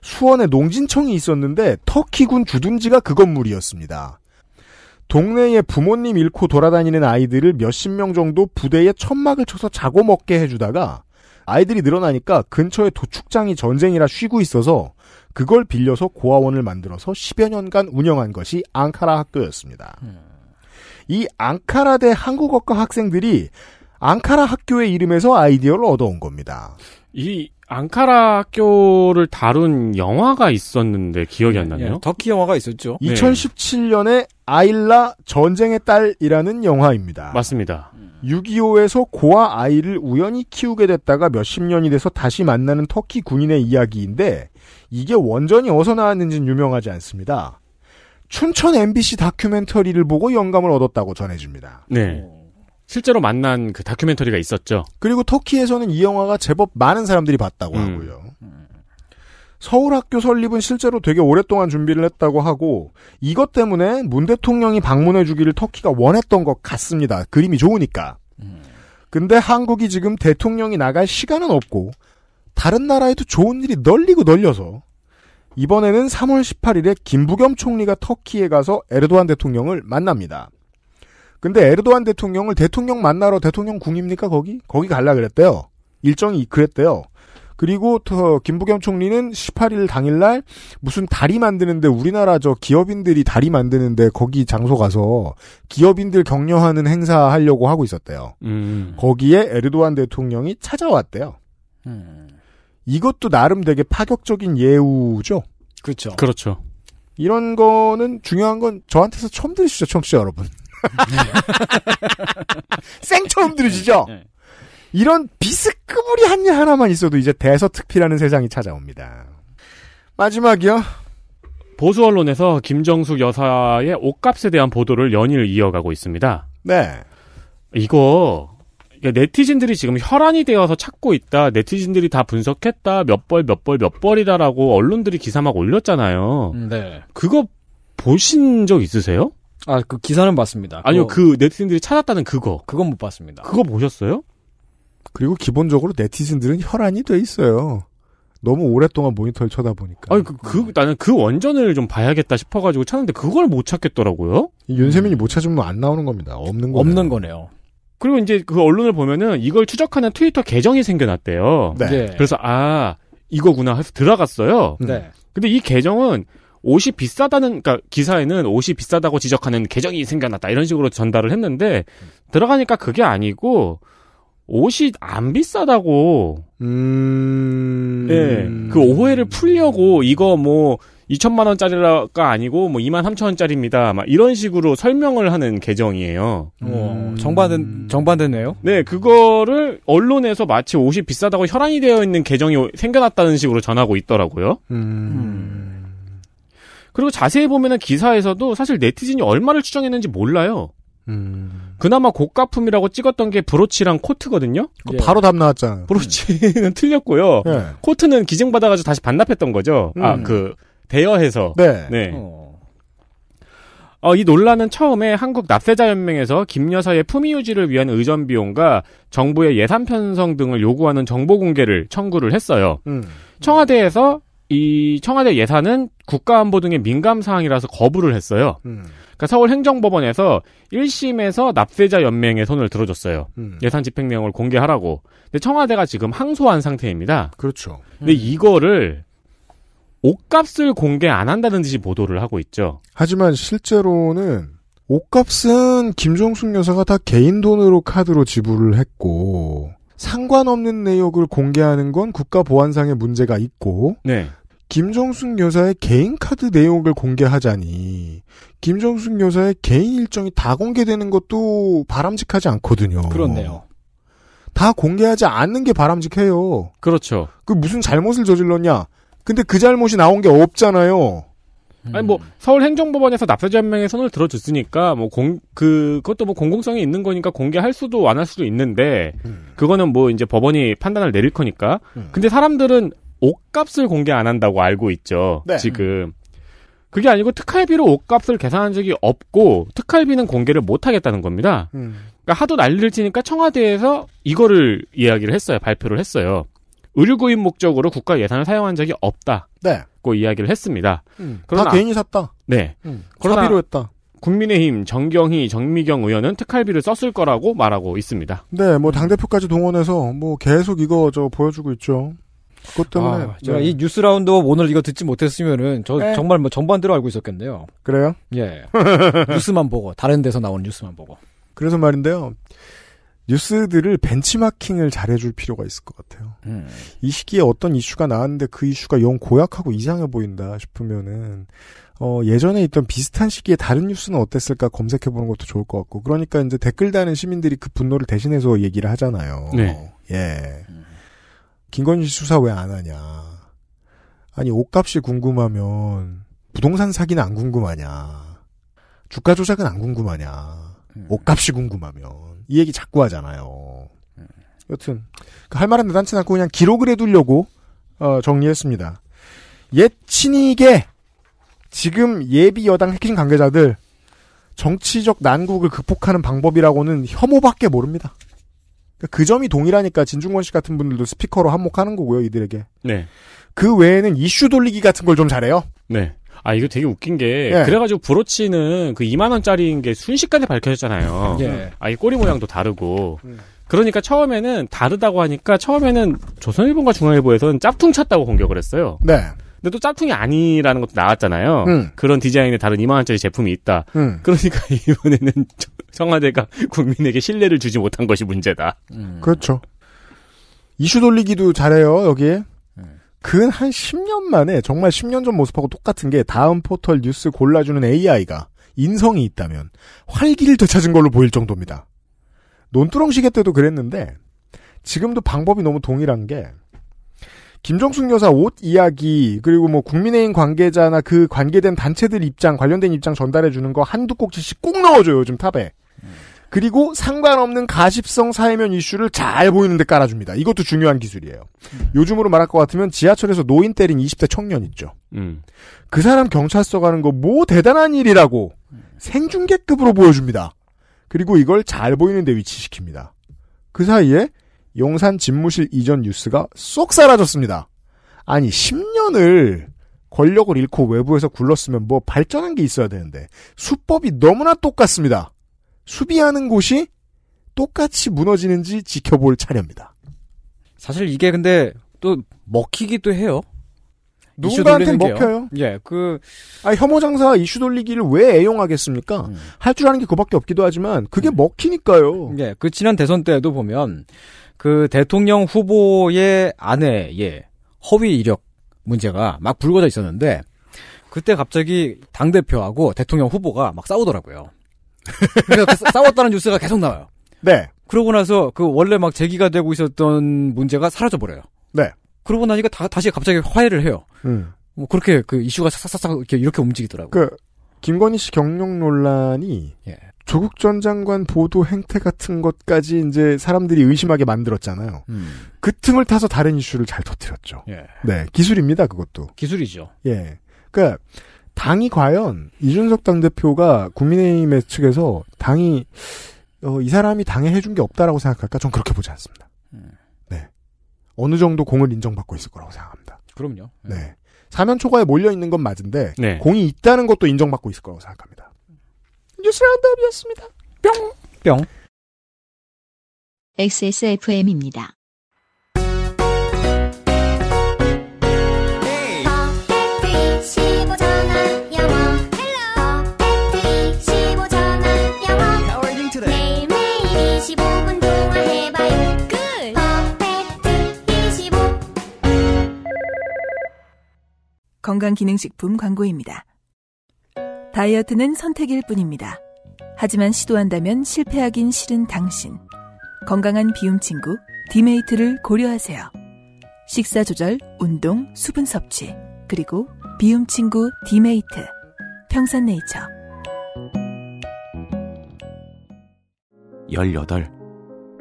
S2: 수원에 농진청이 있었는데 터키군 주둔지가 그 건물이었습니다. 동네에 부모님 잃고 돌아다니는 아이들을 몇십 명 정도 부대에 천막을 쳐서 자고 먹게 해주다가 아이들이 늘어나니까 근처에 도축장이 전쟁이라 쉬고 있어서 그걸 빌려서 고아원을 만들어서 10여 년간 운영한 것이 앙카라 학교였습니다. 이 앙카라대 한국어과 학생들이 앙카라 학교의 이름에서 아이디어를 얻어온 겁니다. 이 앙카라 학교를 다룬 영화가
S3: 있었는데 기억이 안 나네요. 예,
S2: 더키 영화가 있었죠. 2017년에 아일라 전쟁의 딸이라는 영화입니다. 맞습니다. 6.25에서 고아 아이를 우연히 키우게 됐다가 몇십 년이 돼서 다시 만나는 터키 군인의 이야기인데 이게 원전이 어디서 나왔는지는 유명하지 않습니다. 춘천 MBC 다큐멘터리를 보고 영감을 얻었다고 전해줍니다.
S3: 네. 실제로 만난 그 다큐멘터리가 있었죠.
S2: 그리고 터키에서는 이 영화가 제법 많은 사람들이 봤다고 음. 하고요. 서울학교 설립은 실제로 되게 오랫동안 준비를 했다고 하고 이것 때문에 문 대통령이 방문해 주기를 터키가 원했던 것 같습니다. 그림이 좋으니까. 근데 한국이 지금 대통령이 나갈 시간은 없고 다른 나라에도 좋은 일이 널리고 널려서 이번에는 3월 18일에 김부겸 총리가 터키에 가서 에르도안 대통령을 만납니다. 근데 에르도안 대통령을 대통령 만나러 대통령 궁입니까 거기? 거기 갈라 그랬대요. 일정이 그랬대요. 그리고 더 김부겸 총리는 18일 당일날 무슨 다리 만드는데 우리나라 저 기업인들이 다리 만드는데 거기 장소 가서 기업인들 격려하는 행사 하려고 하고 있었대요. 음. 거기에 에르도안 대통령이 찾아왔대요. 음. 이것도 나름 되게 파격적인 예우죠. 그렇죠. 그렇죠. 이런 거는 중요한 건 저한테서 처음 들으시죠, 청취자 여러분. 생처음 들으시죠? 네, 네, 네. 이런 비스끄무리한 일 하나만 있어도 이제 대서특필하는 세상이 찾아옵니다.
S3: 마지막이요. 보수 언론에서 김정숙 여사의 옷값에 대한 보도를 연일 이어가고 있습니다. 네. 이거 네티즌들이 지금 혈안이 되어서 찾고 있다. 네티즌들이 다 분석했다. 몇 벌, 몇 벌, 몇 벌이다라고 언론들이 기사 막 올렸잖아요. 음, 네. 그거 보신 적 있으세요? 아, 그 기사는 봤습니다. 아니요, 그거...
S2: 그 네티즌들이 찾았다는 그거. 그건 못 봤습니다. 그거 보셨어요? 그리고 기본적으로 네티즌들은 혈안이 돼 있어요. 너무 오랫동안 모니터를 쳐다보니까. 아니, 그,
S3: 그, 나는 그 원전을 좀 봐야겠다 싶어가지고 찾는데 그걸 못 찾겠더라고요. 윤세민이 음. 못
S2: 찾으면 안 나오는 겁니다. 없는 거네요. 없는 거네요.
S3: 그리고 이제 그 언론을 보면은 이걸 추적하는 트위터 계정이 생겨났대요. 네. 예. 그래서 아 이거구나 해서 들어갔어요. 네. 근데 이 계정은 옷이 비싸다는 그러니까 기사에는 옷이 비싸다고 지적하는 계정이 생겨났다 이런 식으로 전달을 했는데 들어가니까 그게 아니고 옷이 안 비싸다고 음... 예. 그 오해를 풀려고 이거 뭐 2천만 원짜리가 아니고 뭐 2만 3천 원짜리입니다. 막 이런 식으로 설명을 하는 계정이에요. 음... 어, 정반된 정반됐네요. 네, 그거를 언론에서 마치 옷이 비싸다고 혈안이 되어 있는 계정이 생겨났다는 식으로 전하고 있더라고요. 음... 그리고 자세히 보면은 기사에서도 사실 네티즌이 얼마를 추정했는지 몰라요. 음. 그나마 고가품이라고 찍었던 게 브로치랑 코트거든요. 그 예.
S2: 바로 답 나왔잖아요.
S3: 브로치는 음. 틀렸고요. 예. 코트는 기증 받아가지고 다시 반납했던 거죠. 음. 아그 대여해서. 네. 네. 어. 어, 이 논란은 처음에 한국 납세자연맹에서 김 여사의 품위 유지를 위한 의전 비용과 정부의 예산 편성 등을 요구하는 정보 공개를 청구를 했어요. 음. 청와대에서 이 청와대 예산은 국가안보 등의 민감 사항이라서 거부를 했어요. 음. 그러니까 서울행정법원에서 1심에서 납세자 연맹의 손을 들어줬어요. 음. 예산 집행 내용을 공개하라고. 근데 청와대가 지금 항소한 상태입니다. 그렇죠. 근데 음. 이거를 옷값을 공개 안 한다는 듯이 보도를 하고 있죠.
S2: 하지만 실제로는 옷값은 김종숙 여사가 다 개인 돈으로 카드로 지불을 했고 상관없는 내역을 공개하는 건 국가보안상의 문제가 있고 네. 김정숙 여사의 개인 카드 내용을 공개하자니 김정숙 여사의 개인 일정이 다 공개되는 것도 바람직하지 않거든요. 그렇네요. 다 공개하지 않는 게 바람직해요. 그렇죠. 그 무슨 잘못을 저질렀냐? 근데 그 잘못이 나온 게 없잖아요. 아니 뭐 음. 서울 행정법원에서 납세자 명맹의 손을 들어줬으니까 뭐
S3: 공그것도뭐 그, 공공성이 있는 거니까 공개할 수도 안 할 수도 있는데 음. 그거는 뭐 이제 법원이 판단을 내릴 거니까. 음. 근데 사람들은 옷값을 공개 안 한다고 알고 있죠. 네. 지금 그게 아니고 특활비로 옷값을 계산한 적이 없고 특활비는 공개를 못 하겠다는 겁니다. 음. 그러니까 하도 난리를 치니까 청와대에서 이거를 이야기를 했어요. 발표를 했어요. 의료구입 목적으로 국가 예산을 사용한 적이 없다. 네. 갖고 이야기를 했습니다. 음, 그러나 개인이 샀다. 네. 음, 그러나 사비로 했다. 국민의힘 정경희 정미경 의원은 특할비를 썼을 거라고 말하고 있습니다.
S2: 네, 뭐당 대표까지 동원해서 뭐 계속 이거 저 보여주고 있죠. 그것 때문에 아, 제가 네. 이 뉴스 라운드 오늘 이거 듣지
S4: 못했으면은 저 에? 네. 정말 뭐 전반대로 알고 있었겠네요.
S2: 그래요? 예. 뉴스만
S4: 보고 다른
S1: 데서
S2: 나온 뉴스만 보고. 그래서 말인데요. 뉴스들을 벤치마킹을 잘해줄 필요가 있을 것 같아요. 음. 이 시기에 어떤 이슈가 나왔는데 그 이슈가 영 고약하고 이상해 보인다 싶으면은 어, 예전에 있던 비슷한 시기에 다른 뉴스는 어땠을까 검색해 보는 것도 좋을 것 같고 그러니까 이제 댓글 다는 시민들이 그 분노를 대신해서 얘기를 하잖아요. 네. 예. 음. 김건희 수사 왜 안 하냐? 아니 옷값이 궁금하면 부동산 사기는 안 궁금하냐? 주가 조작은 안 궁금하냐? 음. 옷값이 궁금하면 이 얘기 자꾸 하잖아요. 여튼 그 할 말은 대단치 않고 그냥 기록을 해두려고 어, 정리했습니다. 옛 친이계 지금 예비 여당 핵심 관계자들 정치적 난국을 극복하는 방법이라고는 혐오밖에 모릅니다. 그러니까 그 점이 동일하니까 진중권 씨 같은 분들도 스피커로 한몫하는 거고요 이들에게. 네. 그 외에는 이슈 돌리기 같은 걸 좀 잘해요.
S3: 네. 아 이거 되게 웃긴 게 예. 그래가지고 브로치는 그 2만 원짜리인 게 순식간에 밝혀졌잖아요. 예. 아이 꼬리 모양도 다르고. 음. 그러니까 처음에는 다르다고 하니까 처음에는 조선일보가 중앙일보에서는 짝퉁 찼다고 공격을 했어요. 네. 근데 또 짝퉁이 아니라는 것도 나왔잖아요. 음. 그런 디자인의 다른 2만 원짜리 제품이 있다.
S2: 음. 그러니까
S3: 이번에는 청와대가 국민에게 신뢰를 주지 못한 것이 문제다.
S2: 그렇죠. 이슈 돌리기도 잘해요 여기에. 근한 10년 만에 정말 10년 전 모습하고 똑같은 게 다음 포털 뉴스 골라주는 AI가 인성이 있다면 활기를 되찾은 걸로 보일 정도입니다. 논두렁시계 때도 그랬는데 지금도 방법이 너무 동일한 게 김정숙 여사 옷 이야기 그리고 뭐 국민의힘 관계자나 그 관계된 단체들 입장 관련된 입장 전달해 주는 거 한두 꼭지씩 꼭 넣어줘요 요즘 탑에 음. 그리고 상관없는 가십성 사회면 이슈를 잘 보이는데 깔아줍니다. 이것도 중요한 기술이에요. 음. 요즘으로 말할 것 같으면 지하철에서 노인 때린 20대 청년 있죠. 음. 그 사람 경찰서 가는 거 뭐 대단한 일이라고 생중계급으로 보여줍니다. 그리고 이걸 잘 보이는데 위치시킵니다. 그 사이에 용산 집무실 이전 뉴스가 쏙 사라졌습니다. 아니 10년을 권력을 잃고 외부에서 굴렀으면 뭐 발전한 게 있어야 되는데 수법이 너무나 똑같습니다. 수비하는 곳이 똑같이 무너지는지 지켜볼 차례입니다.
S4: 사실 이게 근데 또
S2: 먹히기도 해요. 누군가한테 먹혀요. 예, 그, 아, 혐오 장사 이슈 돌리기를 왜 애용하겠습니까? 음. 할줄 아는 게 그밖에
S4: 없기도 하지만 그게 음. 먹히니까요. 예, 그 지난 대선 때도 보면 그 대통령 후보의 아내의 예, 허위 이력 문제가 막 불거져 있었는데 그때 갑자기 당 대표하고 대통령 후보가 막 싸우더라고요. 그러니까 그 싸웠다는 뉴스가 계속 나와요. 네. 그러고 나서 그 원래 막 제기가 되고 있었던 문제가 사라져 버려요. 네. 그러고 나니까 다, 다시 갑자기 화해를 해요. 음. 뭐 그렇게 그
S2: 이슈가 싹싹싹 이렇게, 이렇게 움직이더라고요. 그 김건희 씨 경력 논란이 예. 조국 전 장관 보도 행태 같은 것까지 이제 사람들이 의심하게 만들었잖아요. 음. 그 틈을 타서 다른 이슈를 잘 터뜨렸죠. 예. 네, 기술입니다. 그것도 기술이죠. 예, 그러니까 당이 과연 이준석 당대표가 국민의힘의 측에서 당이 어, 이 사람이 당에 해준 게 없다라고 생각할까? 전 그렇게 보지 않습니다. 음. 네. 어느 정도 공을 인정받고 있을 거라고 생각합니다. 그럼요. 네. 네. 사면 초과에 몰려 있는 건 맞은데 네. 공이 있다는 것도 인정받고 있을 거라고 생각합니다. 뉴스 라운드업이었습니다. 뿅. 뿅.
S1: XSFM입니다. 건강기능식품 광고입니다. 다이어트는 선택일 뿐입니다. 하지만 시도한다면 실패하긴 싫은 당신. 건강한 비움 친구, 디메이트를 고려하세요. 식사 조절, 운동, 수분 섭취, 그리고 비움 친구 디메이트. 평산네이처.
S3: 18.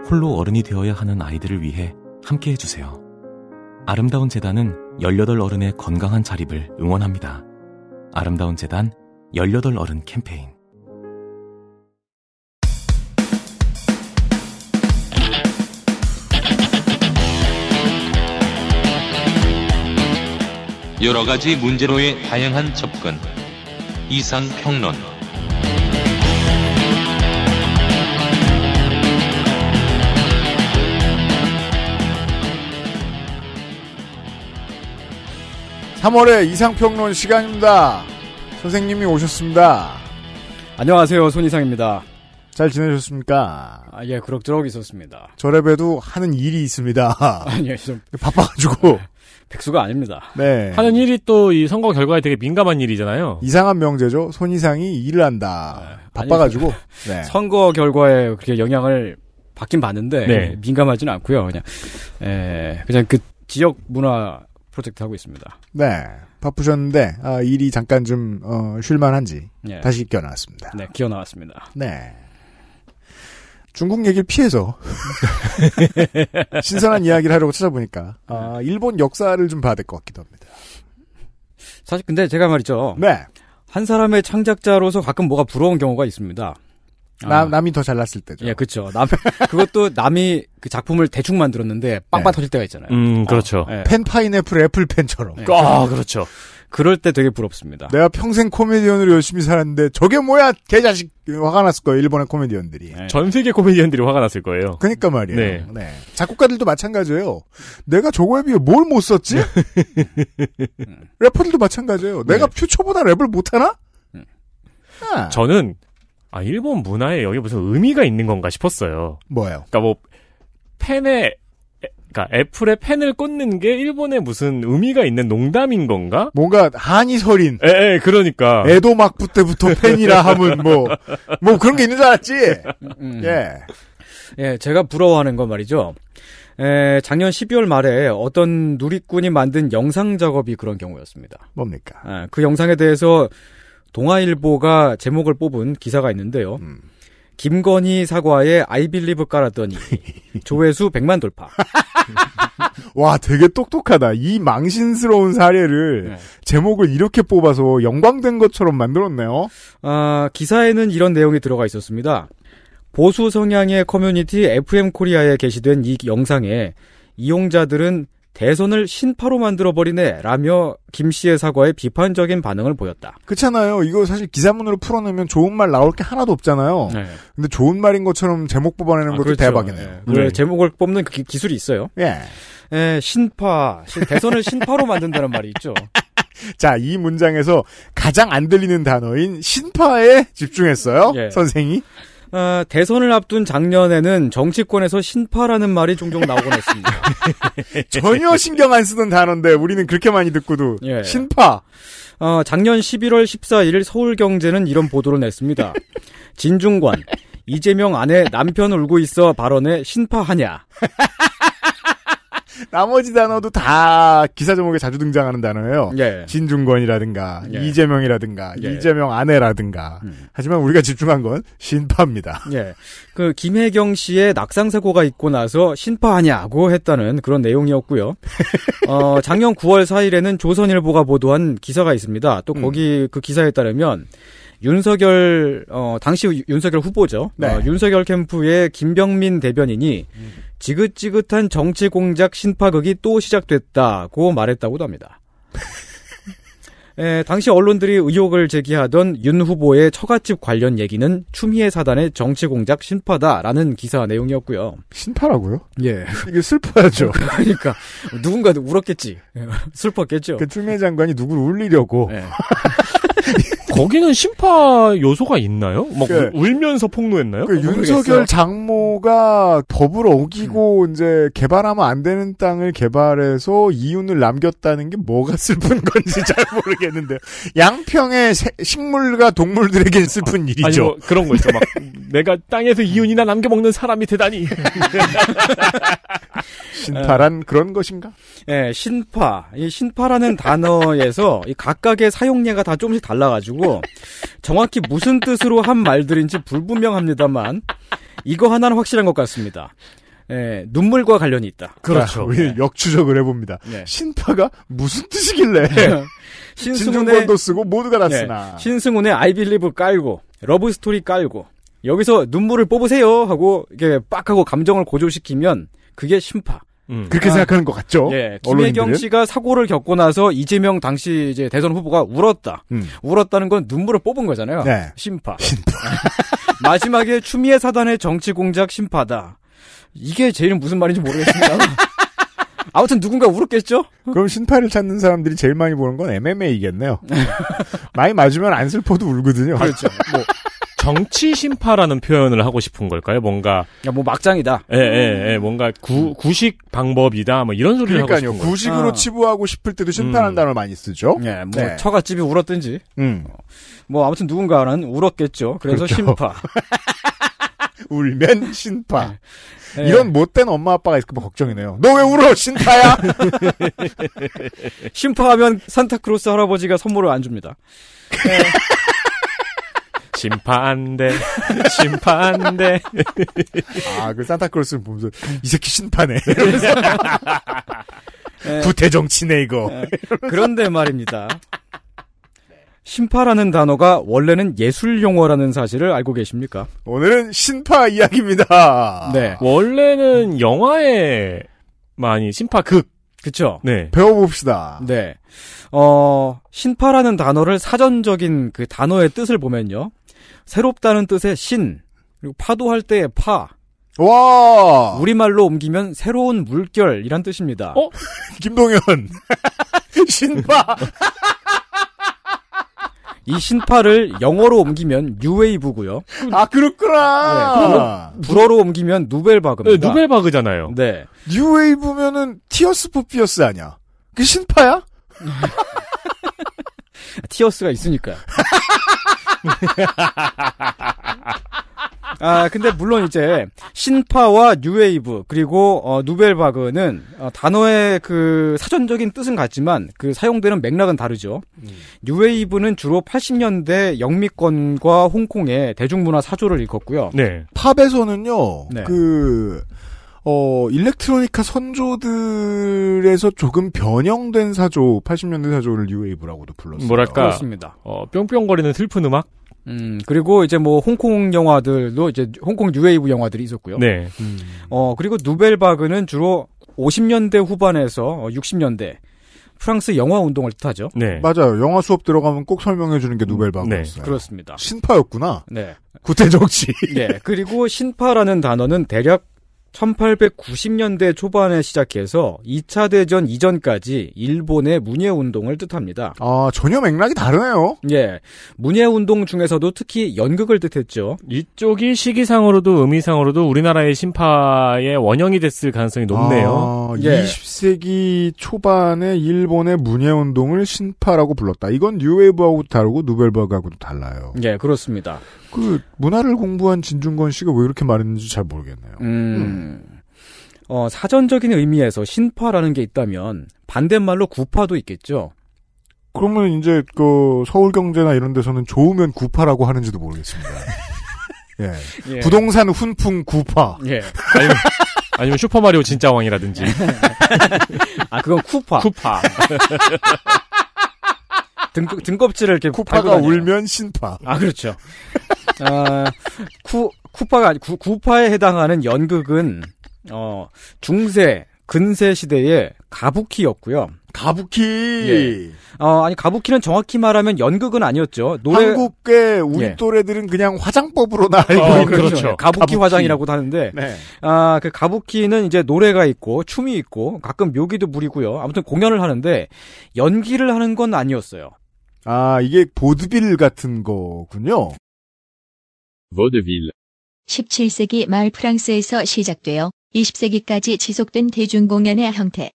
S3: 홀로 어른이 되어야 하는 아이들을 위해 함께 해주세요. 아름다운 재단은 18 어른의 건강한 자립을 응원합니다. 아름다운 재단 18 어른 캠페인 여러 가지 문제로의 다양한 접근 이상 평론
S2: 3월의 이상평론 시간입니다. 선생님이 오셨습니다. 안녕하세요. 손이상입니다. 잘 지내셨습니까? 아, 예, 그럭저럭 있었습니다. 저래봬도 하는 일이 있습니다. 아니요, 좀. 바빠가지고.
S3: 백수가 아닙니다. 네. 하는 일이 또 이 선거 결과에 되게 민감한 일이잖아요.
S2: 이상한 명제죠. 손이상이 일을 한다. 아, 바빠가지고. 네.
S4: 선거 결과에 그렇게 영향을 받긴 받는데 네. 민감하지는 않고요. 그냥 에, 예, 그냥 그 지역 문화 프로젝트 하고 있습니다.
S2: 네. 바쁘셨는데 아, 일이 잠깐 좀 어, 쉴만한지 예. 다시 기어 나왔습니다.
S4: 네, 기어 나왔습니다. 네.
S2: 중국 얘기를 피해서 신선한 이야기를 하려고 찾아보니까 아, 네. 일본 역사를 좀 봐야 될 것 같기도 합니다. 사실
S4: 근데 제가 말이죠. 네. 한 사람의 창작자로서 가끔 뭐가 부러운 경우가 있습니다. 아. 남,
S2: 아. 남이 더 잘났을 때죠.
S4: 예, 그렇죠. 남 그것도 남이 그 작품을 대충 만들었는데
S2: 빵빵 네. 터질 때가 있잖아요. 음, 아,
S4: 그렇죠. 어, 예. 팬
S2: 파인애플 애플팬처럼. 예. 네, 그렇죠. 아,
S4: 그렇죠. 그럴 때
S2: 되게 부럽습니다. 내가 평생 코미디언으로 열심히 살았는데 저게 뭐야 개자식 화가 났을 거예요. 일본의 코미디언들이.
S3: 네. 전 세계 코미디언들이
S2: 화가 났을 거예요. 그러니까 말이에요. 네. 네. 작곡가들도 마찬가지예요. 내가 저거에 비해 뭘 못 썼지? 음. 래퍼들도 마찬가지예요. 내가 네. 퓨처보다 랩을 못하나? 음.
S3: 아. 저는 아 일본 문화에 여기 무슨 의미가 있는 건가 싶었어요. 뭐예요? 그러니까 뭐팬에 그러니까 애플에 팬을 꽂는 게 일본에 무슨 의미가 있는 농담인 건가? 뭔가 한이
S2: 서린. 예, 예 그러니까. 에도 막부 때부터 팬이라 하면 뭐,
S3: 뭐 그런 게 있는 줄
S1: 알았지? 음, 음. 예.
S4: 예, 제가 부러워하는 건 말이죠. 에, 작년 12월 말에 어떤 누리꾼이 만든 영상 작업이 그런 경우였습니다. 뭡니까? 에, 아, 그 영상에 대해서 동아일보가 제목을 뽑은 기사가 있는데요. 음. 김건희 사과에 아이빌리브 깔았더니 조회수 100만 돌파.
S2: 와, 되게 똑똑하다. 이 망신스러운 사례를 네. 제목을 이렇게 뽑아서 영광된 것처럼 만들었네요. 아, 기사에는 이런 내용이 들어가 있었습니다.
S4: 보수 성향의 커뮤니티 FM 코리아에 게시된 이 영상에 이용자들은 대선을 신파로 만들어버리네 라며 김 씨의 사과에 비판적인 반응을 보였다.
S2: 그렇잖아요. 이거 사실 기사문으로 풀어내면 좋은 말 나올 게 하나도 없잖아요. 네. 근데 좋은 말인 것처럼 제목 뽑아내는 아, 것도 그렇죠. 대박이네요. 네. 네.
S4: 제목을 뽑는 그 기, 기술이 있어요.
S2: 예. 네, 신파. 대선을 신파로 만든다는 말이 있죠. 자, 이 문장에서 가장 안 들리는 단어인 신파에 집중했어요. 예. 선생이.
S4: 어, 대선을 앞둔 작년에는 정치권에서 신파라는 말이 종종 나오곤 했습니다.
S2: 전혀 신경 안 쓰는 단어인데 우리는 그렇게 많이 듣고도 예. 신파.
S4: 어, 작년 11월 14일 서울경제는 이런 보도를 냈습니다. 진중관 이재명 아내 남편 울고 있어 발언에 신파하냐.
S2: 나머지 단어도 다 기사 제목에 자주 등장하는 단어예요. 예. 진중권이라든가 예. 이재명이라든가 예. 이재명 아내라든가. 음. 하지만 우리가 집중한 건 신파입니다.
S4: 예. 그 김혜경 씨의 낙상 사고가 있고 나서 신파하냐고 아 했다는 그런 내용이었고요. 어, 작년 9월 4일에는 조선일보가 보도한 기사가 있습니다. 또 음. 거기 음. 그 기사에 따르면 윤석열 어 당시 윤석열 후보죠. 네. 어, 윤석열 캠프의 김병민 대변인이 음. 지긋지긋한 정치 공작 신파극이 또 시작됐다고 말했다고도 합니다. 에, 예, 당시 언론들이 의혹을 제기하던 윤 후보의 처갓집 관련 얘기는 추미애 사단의 정치 공작 신파다라는 기사 내용이었고요.
S2: 신파라고요? 예. 이게 슬퍼야죠.
S3: 그러니까 누군가도 울었겠지. 예, 슬펐겠죠. 그 추미애 장관이 누구를 울리려고. 예. 거기는 심파 요소가 있나요? 막 그,
S2: 울면서 폭로했나요? 그 윤석열 장모가 법을 어기고 음. 이제 개발하면 안 되는 땅을 개발해서 이윤을 남겼다는 게 뭐가 슬픈 건지 잘 모르겠는데 양평의 새, 식물과 동물들에겐 슬픈 아, 일이죠. 아니 뭐 그런 거 있죠. 막
S3: 내가 땅에서 이윤이나 남겨먹는 사람이 대단히 신파란
S4: 그런 것인가? 예, 네, 신파. 이 신파라는 단어에서 각각의 사용례가 다 조금씩 달라가지고 있고 정확히 무슨 뜻으로 한 말들인지 불분명합니다만 이거 하나는 확실한 것 같습니다. 예, 눈물과 관련이 있다. 그렇죠. 아, 우리 네.
S2: 역추적을 해봅니다.
S4: 네. 신파가 무슨 뜻이길래 네. 신승훈도 쓰고 모두가 다 네. 쓰나. 네. 신승훈의 아이빌리브 깔고 러브 스토리 깔고 여기서 눈물을 뽑으세요 하고 이게 빡 하고 감정을 고조시키면 그게 신파.
S3: 음. 그렇게 아, 생각하는 것 같죠. 예, 김혜경 씨가
S4: 사고를 겪고 나서 이재명 당시 이제 대선 후보가 울었다. 음. 울었다는 건 눈물을 뽑은 거잖아요. 네. 심파. 심파. 마지막에 추미애 사단의 정치 공작 심파다. 이게 제일 무슨 말인지
S2: 모르겠습니다. 아무튼 누군가 울었겠죠? 그럼 신파를 찾는 사람들이 제일 많이 보는 건 MMA이겠네요. 많이 맞으면 안 슬퍼도 울거든요. 그렇죠. 뭐 정치 심파라는
S3: 표현을 하고 싶은 걸까요? 뭔가 야, 아, 뭐 막장이다. 예, 예, 예. 뭔가 구, 음. 구식 방법이다. 뭐 이런 소리를 그러니까요. 하고 싶은 구식으로 거 아.
S2: 치부하고 싶을 때도 심파라는 음. 단어 를 많이 쓰죠. 예, 뭐 네.
S3: 처갓집이
S4: 울었든지. 음. 뭐 아무튼 누군가는 울었겠죠. 그래서 그렇죠. 심파.
S2: 울면 신파. 네. 네. 이런 못된 엄마 아빠가 있을까 봐 걱정이네요. 너 왜 울어 신파야? 신파하면 산타크로스 할아버지가 선물을
S4: 안
S3: 줍니다. 네. 심판대,
S2: 심판대. 아, 그 산타클로스를 보면서, 이 새끼 심판해. 부태 네. 정치네, 이거. 네. 그런데 말입니다.
S4: 신파라는 단어가 원래는 예술 용어라는 사실을 알고 계십니까? 오늘은
S3: 신파 이야기입니다. 네. 원래는 영화에 많이 신파극. 그쵸? 네. 배워봅시다. 네. 어, 신파라는
S4: 단어를 사전적인 그 단어의 뜻을 보면요. 새롭다는 뜻의 신, 그리고 파도할 때의 파. 와! 우리말로 옮기면 새로운 물결이란 뜻입니다. 어? 김동현. 신파. 이 신파를 영어로 옮기면 뉴웨이브고요.
S2: 아 그렇구나. 네, 불어로 옮기면 누벨바그 네, 누벨바그잖아요. 네. 뉴웨이브면은 티어스 포피어스 아니야? 그 신파야? 티어스가 있으니까.
S4: 아, 근데 물론 이제 신파와 뉴웨이브 그리고 어, 누벨바그는 어, 단어의 그 사전적인 뜻은 같지만 그 사용되는 맥락은 다르죠. 음. 뉴웨이브는 주로 80년대 영미권과 홍콩의 대중문화 사조를 읽었고요.
S2: 네. 팝에서는요. 네. 그 어, 일렉트로니카 선조들에서 조금 변형된 사조, 80년대 사조를 뉴웨이브라고도 불렀어요. 뭐랄까. 그렇습니다.
S4: 어, 뿅뿅거리는 슬픈 음악? 음, 그리고 이제 뭐 홍콩 영화들도 이제 홍콩 뉴웨이브 영화들이 있었고요. 네. 음. 어, 그리고 누벨바그는 주로 50년대 후반에서 60년대 어, 프랑스 영화 운동을 뜻하죠. 네.
S2: 맞아요. 영화 수업 들어가면 꼭 설명해 주는 게 누벨바그였어요. 네. 그렇습니다.
S4: 신파였구나.
S3: 네.
S2: 구태 정치. 네.
S4: 그리고 신파라는 단어는 대략 1890년대 초반에 시작해서 2차 대전 이전까지 일본의 문예 운동을 뜻합니다.
S2: 아, 전혀 맥락이
S3: 다르네요. 예. 문예 운동 중에서도 특히 연극을 뜻했죠. 이쪽이 시기상으로도 의미상으로도 우리나라의 심파의 원형이 됐을 가능성이 높네요. 아... 예.
S2: 20세기 초반에 일본의 문예운동을 신파라고 불렀다. 이건 뉴웨이브하고 다르고 누벨버그하고도 달라요.
S4: 예, 그렇습니다. 그
S2: 문화를 공부한 진중건 씨가 왜 이렇게 말했는지 잘 모르겠네요. 음. 음.
S4: 어, 사전적인 의미에서 신파라는 게 있다면 반대말로 구파도 있겠죠.
S2: 그러면 이제 그 서울경제나 이런 데서는 좋으면 구파라고 하는지도 모르겠습니다.
S3: 예. 예. 부동산
S2: 훈풍 구파. 예.
S3: 아니면 슈퍼마리오 진짜 왕이라든지. 아, 그건 쿠파. 쿠파. 등,
S4: 등껍질을 이렇게 쿠파가 울면 신파. 아, 그렇죠. 어, 쿠, 쿠파가 아니, 구, 구파에 해당하는 연극은, 어, 중세, 근세 시대의 가부키였고요. 가부키. 예. 어, 아니 가부키는 정확히 말하면 연극은 아니었죠. 노래... 한국의 예. 우리 예.
S2: 또래들은 그냥 화장법으로나 알고 어, 있는 그렇죠. 가부키, 가부키, 화장이라고도 하는데 네.
S4: 아, 그 가부키는 이제 노래가 있고 춤이 있고 가끔 묘기도 부리고요. 아무튼 공연을 하는데 연기를 하는 건 아니었어요.
S2: 아, 이게 보드빌 같은 거군요. 보드빌.
S1: 17세기 말 프랑스에서 시작되어 20세기까지 지속된 대중공연의 형태,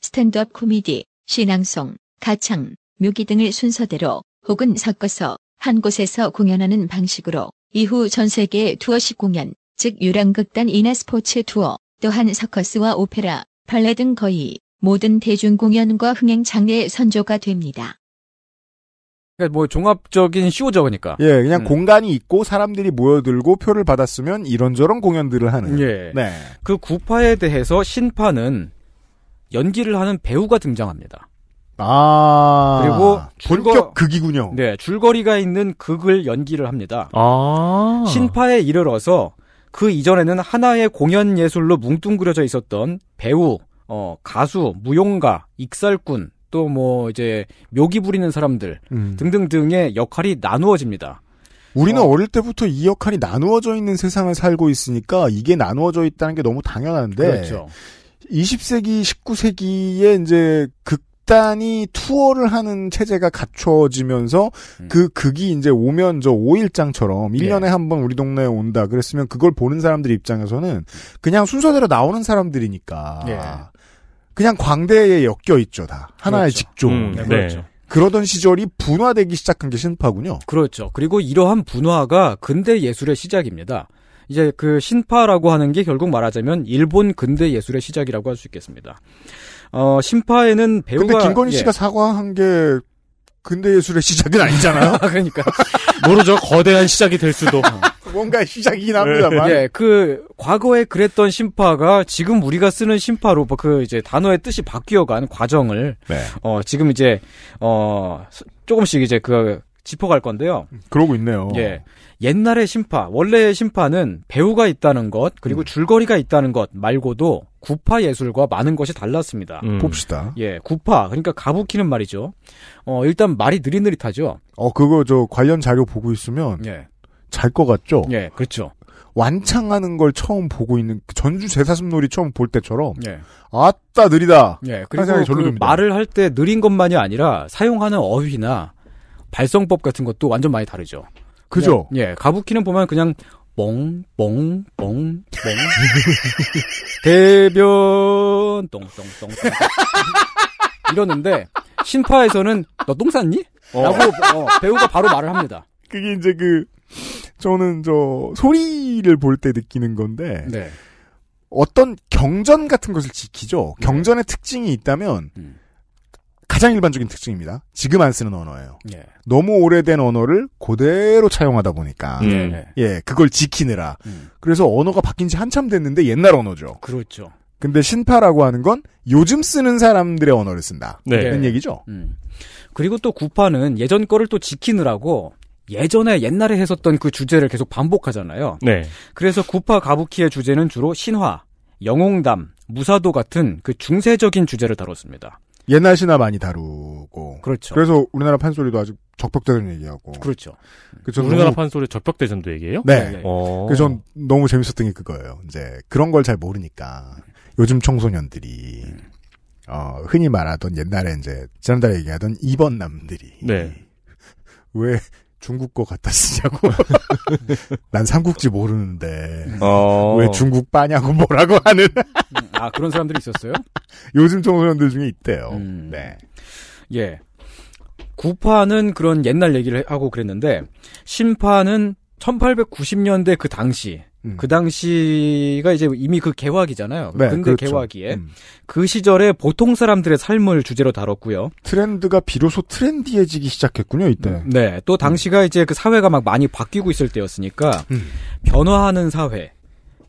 S1: 스탠드업 코미디, 신앙송, 가창, 묘기 등을 순서대로 혹은 섞어서 한 곳에서 공연하는 방식으로 이후 전 세계 의 투어식 공연, 즉 유랑극단이나 스포츠 투어, 또한 서커스와 오페라, 발레 등 거의 모든 대중공연과 흥행 장르의 선조가 됩니다.
S2: 그러니까 뭐 종합적인 쇼죠, 그러니까. 예, 그냥 음. 공간이 있고 사람들이 모여들고 표를 받았으면 이런저런 공연들을 하는. 예. 네. 그 구파에 대해서 신파는
S4: 연기를 하는 배우가 등장합니다.
S2: 아. 그리고 줄거, 본격
S4: 극이군요. 네, 줄거리가 있는 극을 연기를 합니다. 아. 신파에 이르러서 그 이전에는 하나의 공연 예술로 뭉뚱그려져 있었던 배우, 어, 가수, 무용가, 익살꾼, 또뭐 이제 묘기 부리는 사람들 음. 등등등의 역할이 나누어집니다.
S2: 우리는 어. 릴 때부터 이 역할이 나누어져 있는 세상을 살고 있으니까 이게 나누어져 있다는 게 너무 당연한데 그렇죠. 20세기, 19세기에 이제 극단이 투어를 하는 체제가 갖춰지면서 음. 그 극이 이제 오면 저 5일장처럼 1년에 예. 한번 우리 동네에 온다 그랬으면 그걸 보는 사람들 입장에서는 그냥 순서대로 나오는 사람들이니까 예. 그냥 광대에 엮여 있죠 다 하나의 그렇죠. 직종. 음, 네. 그렇죠. 그러던 시절이 분화되기 시작한 게 신파군요.
S4: 그렇죠. 그리고 이러한 분화가 근대 예술의 시작입니다. 이제 그 신파라고 하는 게 결국 말하자면 일본 근대 예술의 시작이라고 할 수 있겠습니다. 어, 신파에는 배우가 근데 김건희 예. 씨가 예.
S2: 사과한 게 근대 예술의
S4: 시작은 아니잖아요. 그러니까 모르죠. 거대한 시작이 될 수도.
S2: 뭔가 시작이긴 합니다만. 네. 예,
S4: 그 과거에 그랬던 심파가 지금 우리가 쓰는 심파로 뭐 그 이제 단어의 뜻이 바뀌어간 과정을 네. 어 지금 이제 어 조금씩 이제 그 짚어갈 건데요. 그러고 있네요. 예. 옛날의 심파, 원래의 심파는 배우가 있다는 것, 그리고 음. 줄거리가 있다는 것 말고도 구파 예술과 많은 것이 달랐습니다. 음. 봅시다. 예, 구파, 그러니까 가부키는 말이죠. 어, 일단 말이
S2: 느릿느릿하죠. 어, 그거 저 관련 자료 보고 있으면 예. 잘것 같죠? 예, 그렇죠. 완창하는 걸 처음 보고 있는 전주 제사슴놀이 처음 볼 때처럼 예. 아따
S4: 느리다. 예, 그리고 그 말을 할 때 느린 것만이 아니라 사용하는 어휘나 발성법 같은 것도 완전 많이 다르죠. 그죠? 그 예, 가부키는 보면 그냥 멍, 멍, 멍, 멍. 대변, 똥, 똥, 똥, 이러는데, 신파에서는 너 똥 쌌니? 어. 라고
S2: 어, 배우가 바로 말을 합니다. 그게 이제 그, 저는 저 소리를 볼 때 느끼는 건데 네. 어떤 경전 같은 것을 지키죠. 네. 경전의 특징이 있다면 음. 가장 일반적인 특징입니다. 지금 안 쓰는 언어예요. 네. 너무 오래된 언어를 그대로 차용하다 보니까 음. 예. 네. 예 그걸 지키느라 음. 그래서 언어가 바뀐 지 한참 됐는데 옛날 언어죠. 그렇죠. 근데 신파라고 하는 건 요즘 쓰는 사람들의 언어를 쓴다. 네. 는 얘기죠. 음. 그리고 또 구파는
S4: 예전 거를 또 지키느라고 예전에 옛날에 했었던 그 주제를 계속 반복하잖아요. 네. 그래서 구파 가부키의 주제는 주로 신화, 영웅담, 무사도 같은 그
S2: 중세적인 주제를
S3: 다뤘습니다.
S2: 옛날 신화 많이 다루고. 그렇죠. 그래서 우리나라 판소리도 아주 적벽대전 얘기하고. 그렇죠. 그 우리나라 너무...
S3: 판소리 적벽대전도 얘기해요? 네. 네. 어. 그전
S2: 너무 재밌었던 게 그거예요. 이제 그런 걸 잘 모르니까 요즘 청소년들이 어, 흔히 말하던 옛날에 이제 지난달에 얘기하던 2번 남들이 네. 왜 중국 거 갖다 쓰냐고. 난 삼국지 모르는데. 어... 왜 중국 빠냐고 뭐라고 하는. 음,
S4: 아, 그런 사람들이 있었어요?
S2: 요즘 청소년들 중에 있대요. 음... 네. 예. 구파는
S4: 그런 옛날 얘기를 하고 그랬는데, 심파는 1890년대 그 당시, 음. 그 당시가 이제 이미 그 개화기잖아요. 네, 근데 그렇죠. 개화기에 음. 그 시절에 보통 사람들의 삶을 주제로 다뤘고요. 트렌드가 비로소 트렌디해지기 시작했군요, 이때. 음. 네, 또 당시가 이제 그 사회가 막 많이 바뀌고 있을 때였으니까 음. 변화하는 사회,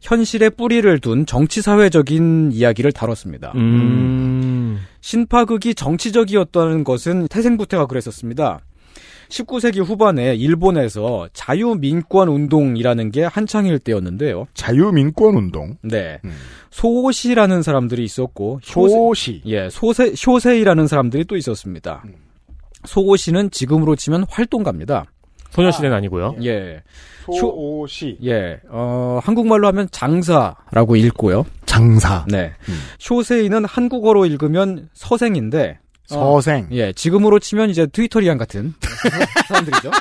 S4: 현실의 뿌리를 둔 정치 사회적인 이야기를 다뤘습니다. 음... 신파극이 정치적이었다는 것은 태생부태가 그랬었습니다. 19세기 후반에 일본에서 자유민권 운동이라는 게 한창일 때였는데요. 자유민권 운동. 네. 음. 소시라는 사람들이 있었고 소시. 예, 소세 쇼세이라는 사람들이 또 있었습니다. 음. 소시는 지금으로 치면 활동가입니다. 소녀시대는 아, 니고요 예.
S2: 소시.
S4: 예. 어, 한국말로 하면 장사라고 읽고요. 장사. 네. 음. 쇼세이는 한국어로 읽으면 서생인데 서생. 어, 예, 지금으로 치면 이제 트위터리안 같은 사람들이죠.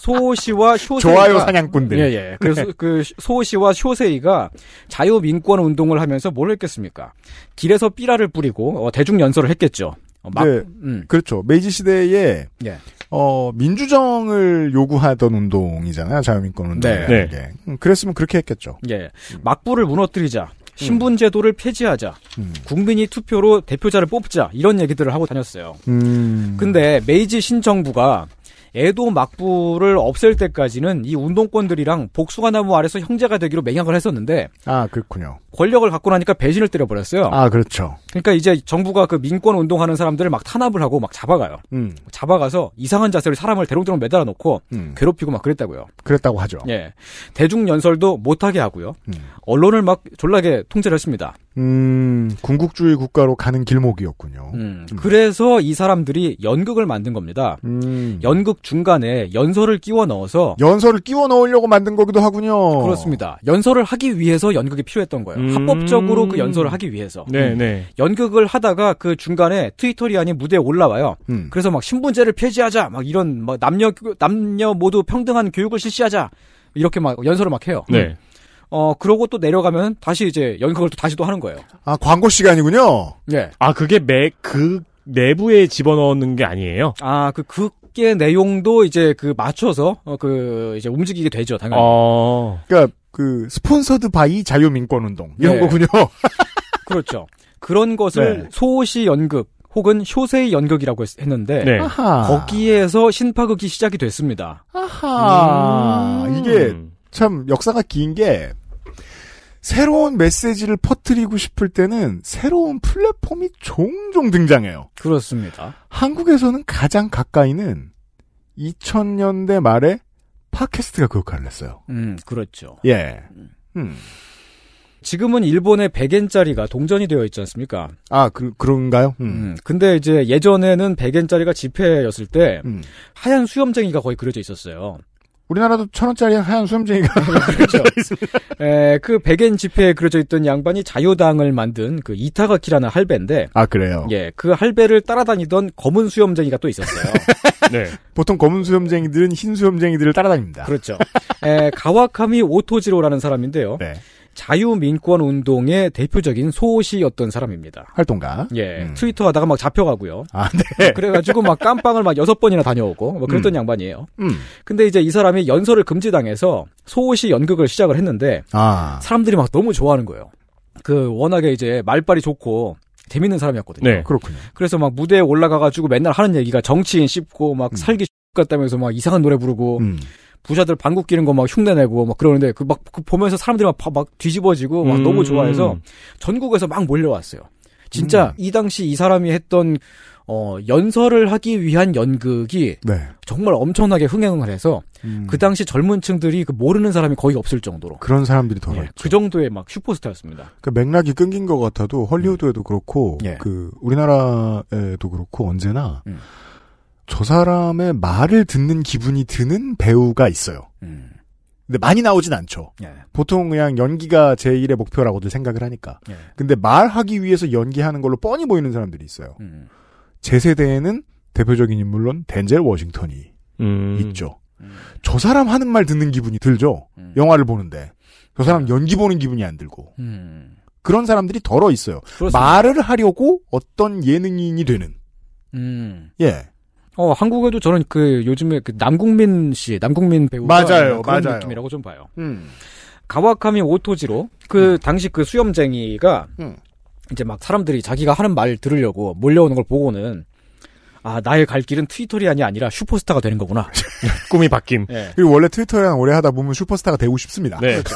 S4: 소호씨와 쇼세이가 좋아요 사냥꾼들. 예, 예. 그래서 그소호와 쇼세이가 자유민권 운동을 하면서 뭘 했겠습니까? 길에서 삐라를 뿌리고 어, 대중 연설을 했겠죠. 어, 막, 네,
S2: 음. 그렇죠. 메이지 시대에 예. 어, 민주정을 요구하던 운동이잖아요. 자유민권 운동. 네. 네. 그랬으면 그렇게 했겠죠.
S4: 예. 막부를 무너뜨리자. 신분 제도를 폐지하자, 음. 국민이 투표로 대표자를 뽑자 이런 얘기들을 하고 다녔어요.
S2: 음.
S4: 근데 메이지 신정부가 애도 막부를 없앨 때까지는 이 운동권들이랑 복숭아 나무 아래서 형제가 되기로 맹약을 했었는데
S2: 아 그렇군요.
S4: 권력을 갖고 나니까 배신을 때려버렸어요.
S2: 아 그렇죠.
S4: 그러니까 이제 정부가 그 민권 운동하는 사람들을 막 탄압을 하고 막 잡아가요. 음. 잡아가서 이상한 자세로 사람을 대롱대롱 매달아 놓고 음. 괴롭히고 막 그랬다고요. 그랬다고 하죠. 예. 대중 연설도 못하게 하고요. 음. 언론을 막 졸라게 통제를 했습니다.
S2: 음, 궁극주의 국가로 가는 길목이었군요.
S4: 음, 음, 그래서 이 사람들이 연극을 만든 겁니다. 음. 연극 중간에 연설을 끼워 넣어서
S2: 연설을 끼워 넣으려고 만든 거기도 하군요. 그렇습니다.
S4: 연설을 하기 위해서 연극이 필요했던 거예요. 음. 합법적으로 그 연설을 하기 위해서. 네, 음. 네. 연극을 하다가 그 중간에 트위터리안이 무대에 올라와요. 음. 그래서 막 신분제를 폐지하자, 막 이런 막 뭐 남녀 남녀 모두 평등한 교육을 실시하자 이렇게 막 연설을 막 해요. 네. 어 그러고 또 내려가면 다시 이제 연극을 또 다시 또 하는 거예요.
S3: 아
S2: 광고 시간이군요. 네.
S3: 아 그게 매그 내부에 집어넣는 게 아니에요.
S4: 아그 극의 내용도 이제 그 맞춰서 어, 그 이제 움직이게 되죠 당연히.
S2: 어... 그러니까 그 스폰서드 바이 자유민권운동 이런 네. 거군요.
S4: 그렇죠. 그런 것을 네. 소시 연극 혹은 쇼세이 연극이라고 했, 는데 네.
S2: 거기에서 신파극이 시작이 됐습니다. 아하. 음. 이게 참 역사가 긴게 새로운 메시지를 퍼뜨리고 싶을 때는 새로운 플랫폼이 종종 등장해요. 그렇습니다. 한국에서는 가장 가까이는 2000년대 말에 팟캐스트가 그 역할을 했어요.
S4: 음, 그렇죠. 예. 음. 음. 지금은 일본의 100엔짜리가 동전이 되어 있지 않습니까? 아, 그, 그런가요? 음. 음. 근데 이제 예전에는 100엔짜리가 지폐였을 때 음. 하얀 수염쟁이가 거의 그려져 있었어요.
S2: 우리나라도 천 원짜리 하얀 수염쟁이가 그렇죠.
S4: 에, 그 백엔 지폐에 그려져 있던 양반이 자유당을 만든 그 이타가키라는 할배인데 아 그래요. 예, 그 할배를 따라다니던 검은 수염쟁이가 또 있었어요. 네. 보통 검은 수염쟁이들은 흰 수염쟁이들을 따라다닙니다. 그렇죠. 에, 가와카미 오토지로라는 사람인데요. 네. 자유민권 운동의 대표적인 소시였던 사람입니다.
S2: 활동가. 예.
S4: 음. 트위터 하다가 막 잡혀가고요. 아, 네. 뭐 그래가지고 막 깜빵을 막 여섯 번이나 다녀오고 막 뭐 그랬던 음. 양반이에요. 음. 근데 이제 이 사람이 연설을 금지당해서 소시 연극을 시작을 했는데 아. 사람들이 막 너무 좋아하는 거예요. 그 워낙에 이제 말빨이 좋고 재밌는 사람이었거든요. 네. 그렇군요. 그래서 막 무대에 올라가가지고 맨날 하는 얘기가 정치인 씹고 막 음. 살기 같다면서 막 이상한 노래 부르고 음. 부자들 방귀 끼는 거 막 흉내내고 막 그러는데 그 막그 그 보면서 사람들이 막, 막 뒤집어지고 막 음. 너무 좋아해서 전국에서 막 몰려왔어요. 진짜 음. 이 당시 이 사람이 했던 어, 연설을 하기 위한 연극이 네. 정말 엄청나게 흥행을 해서 음. 그 당시 젊은 층들이 그 모르는 사람이 거의 없을 정도로
S2: 그런 사람들이 더그 예,
S4: 그 정도의 막 슈퍼스타였습니다.
S2: 그 맥락이 끊긴 것 같아도 헐리우드에도 음. 그렇고 예. 그 우리나라에도 그렇고 언제나 음. 저 사람의 말을 듣는 기분이 드는 배우가 있어요. 음. 근데 많이 나오진 않죠. 예. 보통 그냥 연기가 제일의 목표라고들 생각을 하니까. 예. 근데 말하기 위해서 연기하는 걸로 뻔히 보이는 사람들이 있어요. 음. 제 세대에는 대표적인 인물론 덴젤 워싱턴이 음. 있죠. 음. 저 사람 하는 말 듣는 기분이 들죠. 음. 영화를 보는데. 저 사람 음. 연기 보는 기분이 안 들고. 그런 사람들이 덜어 있어요. 그렇습니다. 말을 하려고 어떤 예능인이 되는. 음. 예.
S4: 어, 한국에도 저는 그 요즘에 그 남국민 씨, 남국민 배우가 맞아요, 그런 맞아요. 느낌이라고 좀 봐요. 음. 가와카미 오토지로 그 음. 당시 그 수염쟁이가 음. 이제 막 사람들이 자기가 하는 말 들으려고 몰려오는 걸 보고는 아 나의 갈 길은
S2: 트위터리안이 아니라 슈퍼스타가 되는 거구나. 꿈이 바뀜. 네. 원래 트위터리안 오래 하다 보면 슈퍼스타가 되고 싶습니다. 네.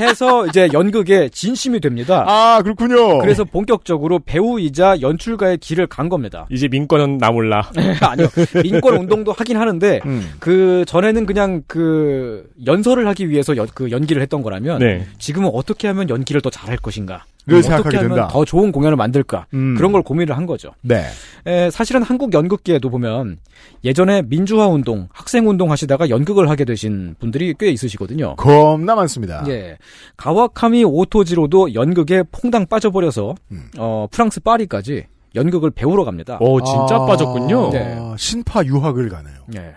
S4: 해서 이제 연극에 진심이 됩니다.
S2: 아 그렇군요.
S4: 그래서 본격적으로 배우이자 연출가의 길을 간 겁니다. 이제 민권은 나 몰라. 아니요. 민권 운동도 하긴 하는데 음. 그 전에는 그냥 그 연설을 하기 위해서 연, 그 연기를 했던 거라면 네. 지금은 어떻게 하면 연기를 더 잘할 것인가. 그 음, 어떻게 하면 된다. 더 좋은 공연을 만들까 음. 그런 걸 고민을 한 거죠. 네. 에, 사실은 한국 연극계에도 보면 예전에 민주화 운동, 학생 운동 하시다가 연극을 하게 되신 분들이 꽤 있으시거든요. 겁나 많습니다. 예. 가와카미 오토지로도 연극에 퐁당 빠져버려서 음. 어, 프랑스 파리까지 연극을 배우러 갑니다. 오, 진짜 아... 빠졌군요. 네. 신파 유학을 가네요. 네.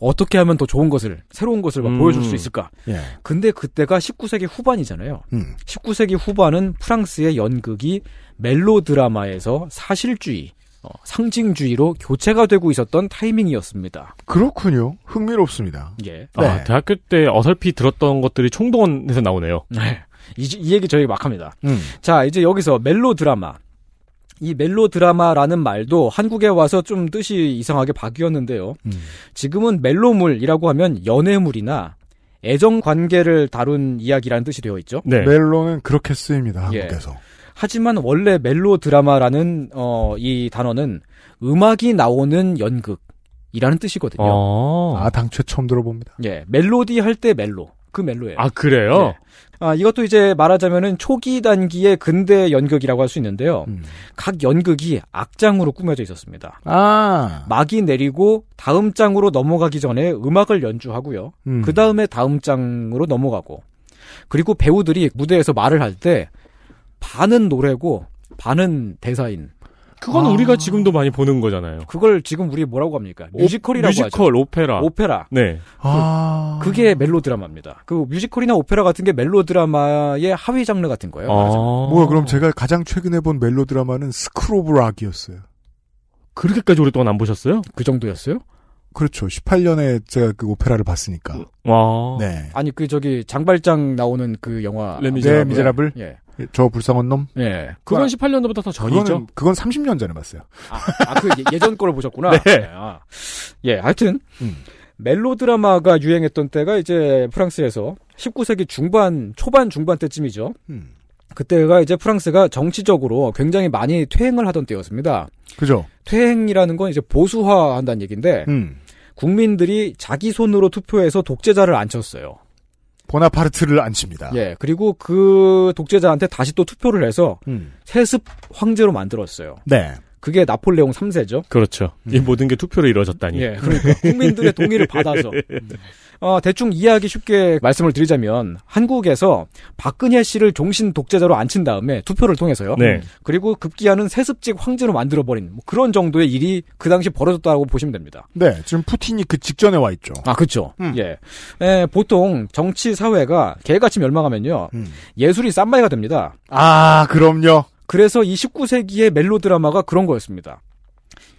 S4: 어떻게 하면 더 좋은 것을 새로운 것을 음. 보여줄 수 음. 있을까? 예. 근데 그때가 19세기 후반이잖아요. 음. 19세기 후반은 프랑스의 연극이 멜로드라마에서 사실주의 어, 상징주의로 교체가 되고
S3: 있었던 타이밍이었습니다. 그렇군요. 흥미롭습니다. 예. 아, 네. 아, 대학교 때 어설피 들었던 것들이 총동원해서 나오네요. 네. 이, 이 얘기 저희 막 합니다. 음. 자, 이제
S4: 여기서 멜로 드라마. 이 멜로 드라마라는 말도 한국에 와서 좀 뜻이 이상하게 바뀌었는데요. 음. 지금은 멜로물이라고 하면 연애물이나 애정 관계를 다룬 이야기라는 뜻이 되어 있죠. 네.
S2: 멜로는 그렇게 쓰입니다.
S4: 예. 한국에서. 예. 하지만 원래 멜로 드라마라는 어, 이 단어는 음악이 나오는 연극이라는 뜻이거든요. 어. 아,
S2: 당최 처음 들어봅니다. 예,
S4: 멜로디 할 때 멜로. 그 멜로예요. 아, 그래요? 예. 아, 이것도 이제 말하자면은 초기 단기의 근대 연극이라고 할 수 있는데요. 음. 각 연극이 악장으로 꾸며져 있었습니다. 아. 막이 내리고 다음 장으로 넘어가기 전에 음악을 연주하고요. 음. 그 다음에 다음 장으로 넘어가고. 그리고 배우들이 무대에서 말을 할때 반은
S3: 노래고 반은 대사인. 그건 아. 우리가 지금도 많이 보는 거잖아요.
S4: 그걸 지금 우리
S2: 뭐라고 합니까? 뮤지컬이라고 오, 뮤지컬, 하죠. 오페라. 오페라. 네. 아.
S3: 그, 게 멜로 드라마입니다.
S4: 그 뮤지컬이나 오페라 같은 게 멜로 드라마의 하위 장르 같은 거예요. 아. 뭐야
S2: 그럼 제가 가장 최근에 본 멜로 드라마는 스크로브 락이었어요. 그렇게까지 오랫동안 안 보셨어요? 그 정도였어요? 그렇죠. 18년에 제가 그 오페라를 봤으니까. 와. 네. 아니 그 저기 장발장 나오는 그 영화 레미제라블. 예. 저 불쌍한 놈? 예. 네. 그건 1 8년도부터더 전이죠. 그건, 그건 30년 전에 봤어요. 아, 아그 예, 예전 거를 보셨구나. 네. 예, 아.
S4: 예, 하여튼 음. 멜로드라마가 유행했던 때가 이제 프랑스에서 19세기 중반 초반 중반 때쯤이죠. 음. 그때가 이제 프랑스가 정치적으로 굉장히 많이 퇴행을 하던 때였습니다. 그죠. 퇴행이라는 건 이제 보수화한다는 얘기인데 음. 국민들이 자기 손으로 투표해서 독재자를 앉혔어요.
S2: 보나파르트를 앉힙니다. 예,
S4: 그리고 그 독재자한테 다시 또 투표를 해서 음. 세습 황제로 만들었어요. 네. 그게 나폴레옹 3세죠. 그렇죠. 음. 이 모든 게 투표로 이루어졌다니. 예, 그러니까 국민들의 동의를 받아서. 예. 어, 대충 이해하기 쉽게 말씀을 드리자면 한국에서 박근혜 씨를 종신 독재자로 앉힌 다음에 투표를 통해서요. 네. 그리고 급기야는 세습직 황제로 만들어 버린 뭐 그런 정도의 일이 그 당시 벌어졌다고 보시면 됩니다. 네, 지금 푸틴이 그 직전에 와 있죠. 아, 그렇죠. 음. 예. 예, 보통 정치 사회가 개같이 멸망하면요. 음. 예술이 싼마이가 됩니다. 아, 그럼요. 그래서 이 19세기의 멜로드라마가 그런 거였습니다.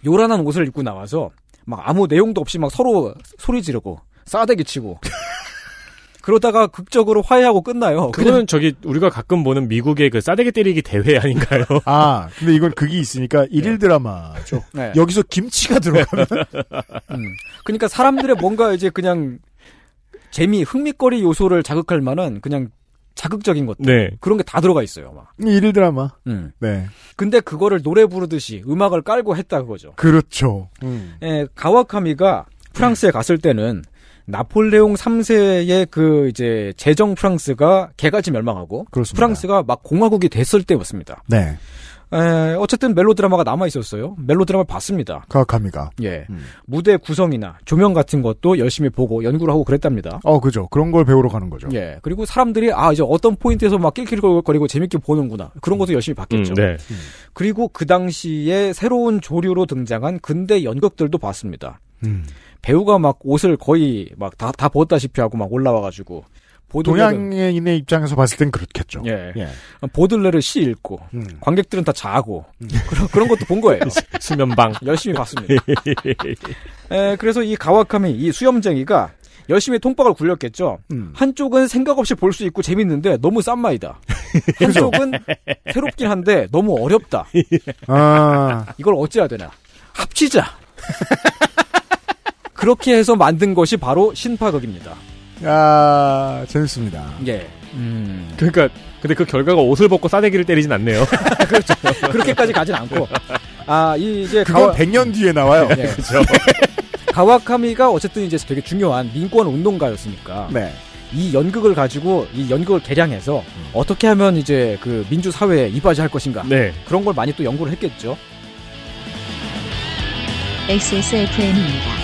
S4: 요란한 옷을 입고 나와서 막 아무 내용도 없이 막 서로 소리 지르고 싸대기 치고
S3: 그러다가 극적으로 화해하고 끝나요. 그거는 저기 우리가 가끔 보는 미국의 그 싸대기 때리기 대회
S2: 아닌가요? 아, 근데 이건 극이 있으니까 일일 네. 드라마죠. 네. 여기서 김치가 들어가면.
S4: 음. 그러니까 사람들의 뭔가 이제 그냥 재미, 흥미거리 요소를 자극할 만한 그냥 자극적인 것들 네. 그런 게 다 들어가 있어요. 막.
S2: 일일 드라마. 음. 네.
S4: 근데 그거를 노래 부르듯이 음악을 깔고 했다 그거죠.
S2: 그렇죠. 음.
S4: 예, 가와카미가 프랑스에 갔을 때는 나폴레옹 3세의 그 이제 재정 프랑스가 개같이 멸망하고 그렇습니다. 프랑스가 막 공화국이 됐을 때였습니다. 네. 에, 예, 어쨌든 멜로드라마가 남아 있었어요. 멜로드라마를 봤습니다.
S2: 가카미가.
S4: 예. 음. 무대 구성이나 조명 같은 것도 열심히 보고 연구를 하고 그랬답니다. 어, 그죠. 그런 걸 배우러 가는 거죠. 예. 그리고 사람들이 아, 이제 어떤 포인트에서 막 낄낄거리고 재밌게 보는구나. 그런 음. 것도 열심히
S2: 봤겠죠. 음, 네. 음.
S4: 그리고 그 당시에 새로운 조류로 등장한 근대 연극들도 봤습니다. 음. 배우가 막 옷을 거의 막 다 다 벗다시피 하고 막 올라와가지고
S2: 동양인의 입장에서 봤을 땐 그렇겠죠. 예. 예.
S4: 보들레를 씨 읽고 음. 관객들은 다 자고 음. 그런, 그런 것도 본 거예요. 수면방 열심히 봤습니다. 에, 그래서 이 가와카미 이 수염쟁이가 열심히 통박을 굴렸겠죠. 음. 한쪽은 생각 없이 볼 수 있고 재밌는데 너무 싼 마이다. 한쪽은 새롭긴 한데 너무 어렵다.
S2: 아.
S4: 이걸 어찌해야 되나? 합치자. 그렇게 해서 만든 것이 바로 신파극입니다.
S2: 야 아,
S3: 재밌습니다. 예. 음. 그러니까 근데 그 결과가 옷을 벗고 싸대기를 때리진 않네요. 그렇죠. 그렇게까지
S2: 가진 않고. 아 이제 그건 가와... 100년 뒤에 나와요. 예. 그렇죠.
S4: 가와카미가 어쨌든 이제 되게 중요한 민권 운동가였으니까. 네. 이 연극을 가지고 이 연극을 개량해서 음. 어떻게 하면 이제 그 민주 사회에 이바지할 것인가 네. 그런 걸 많이 또 연구를 했겠죠.
S1: XSFM입니다.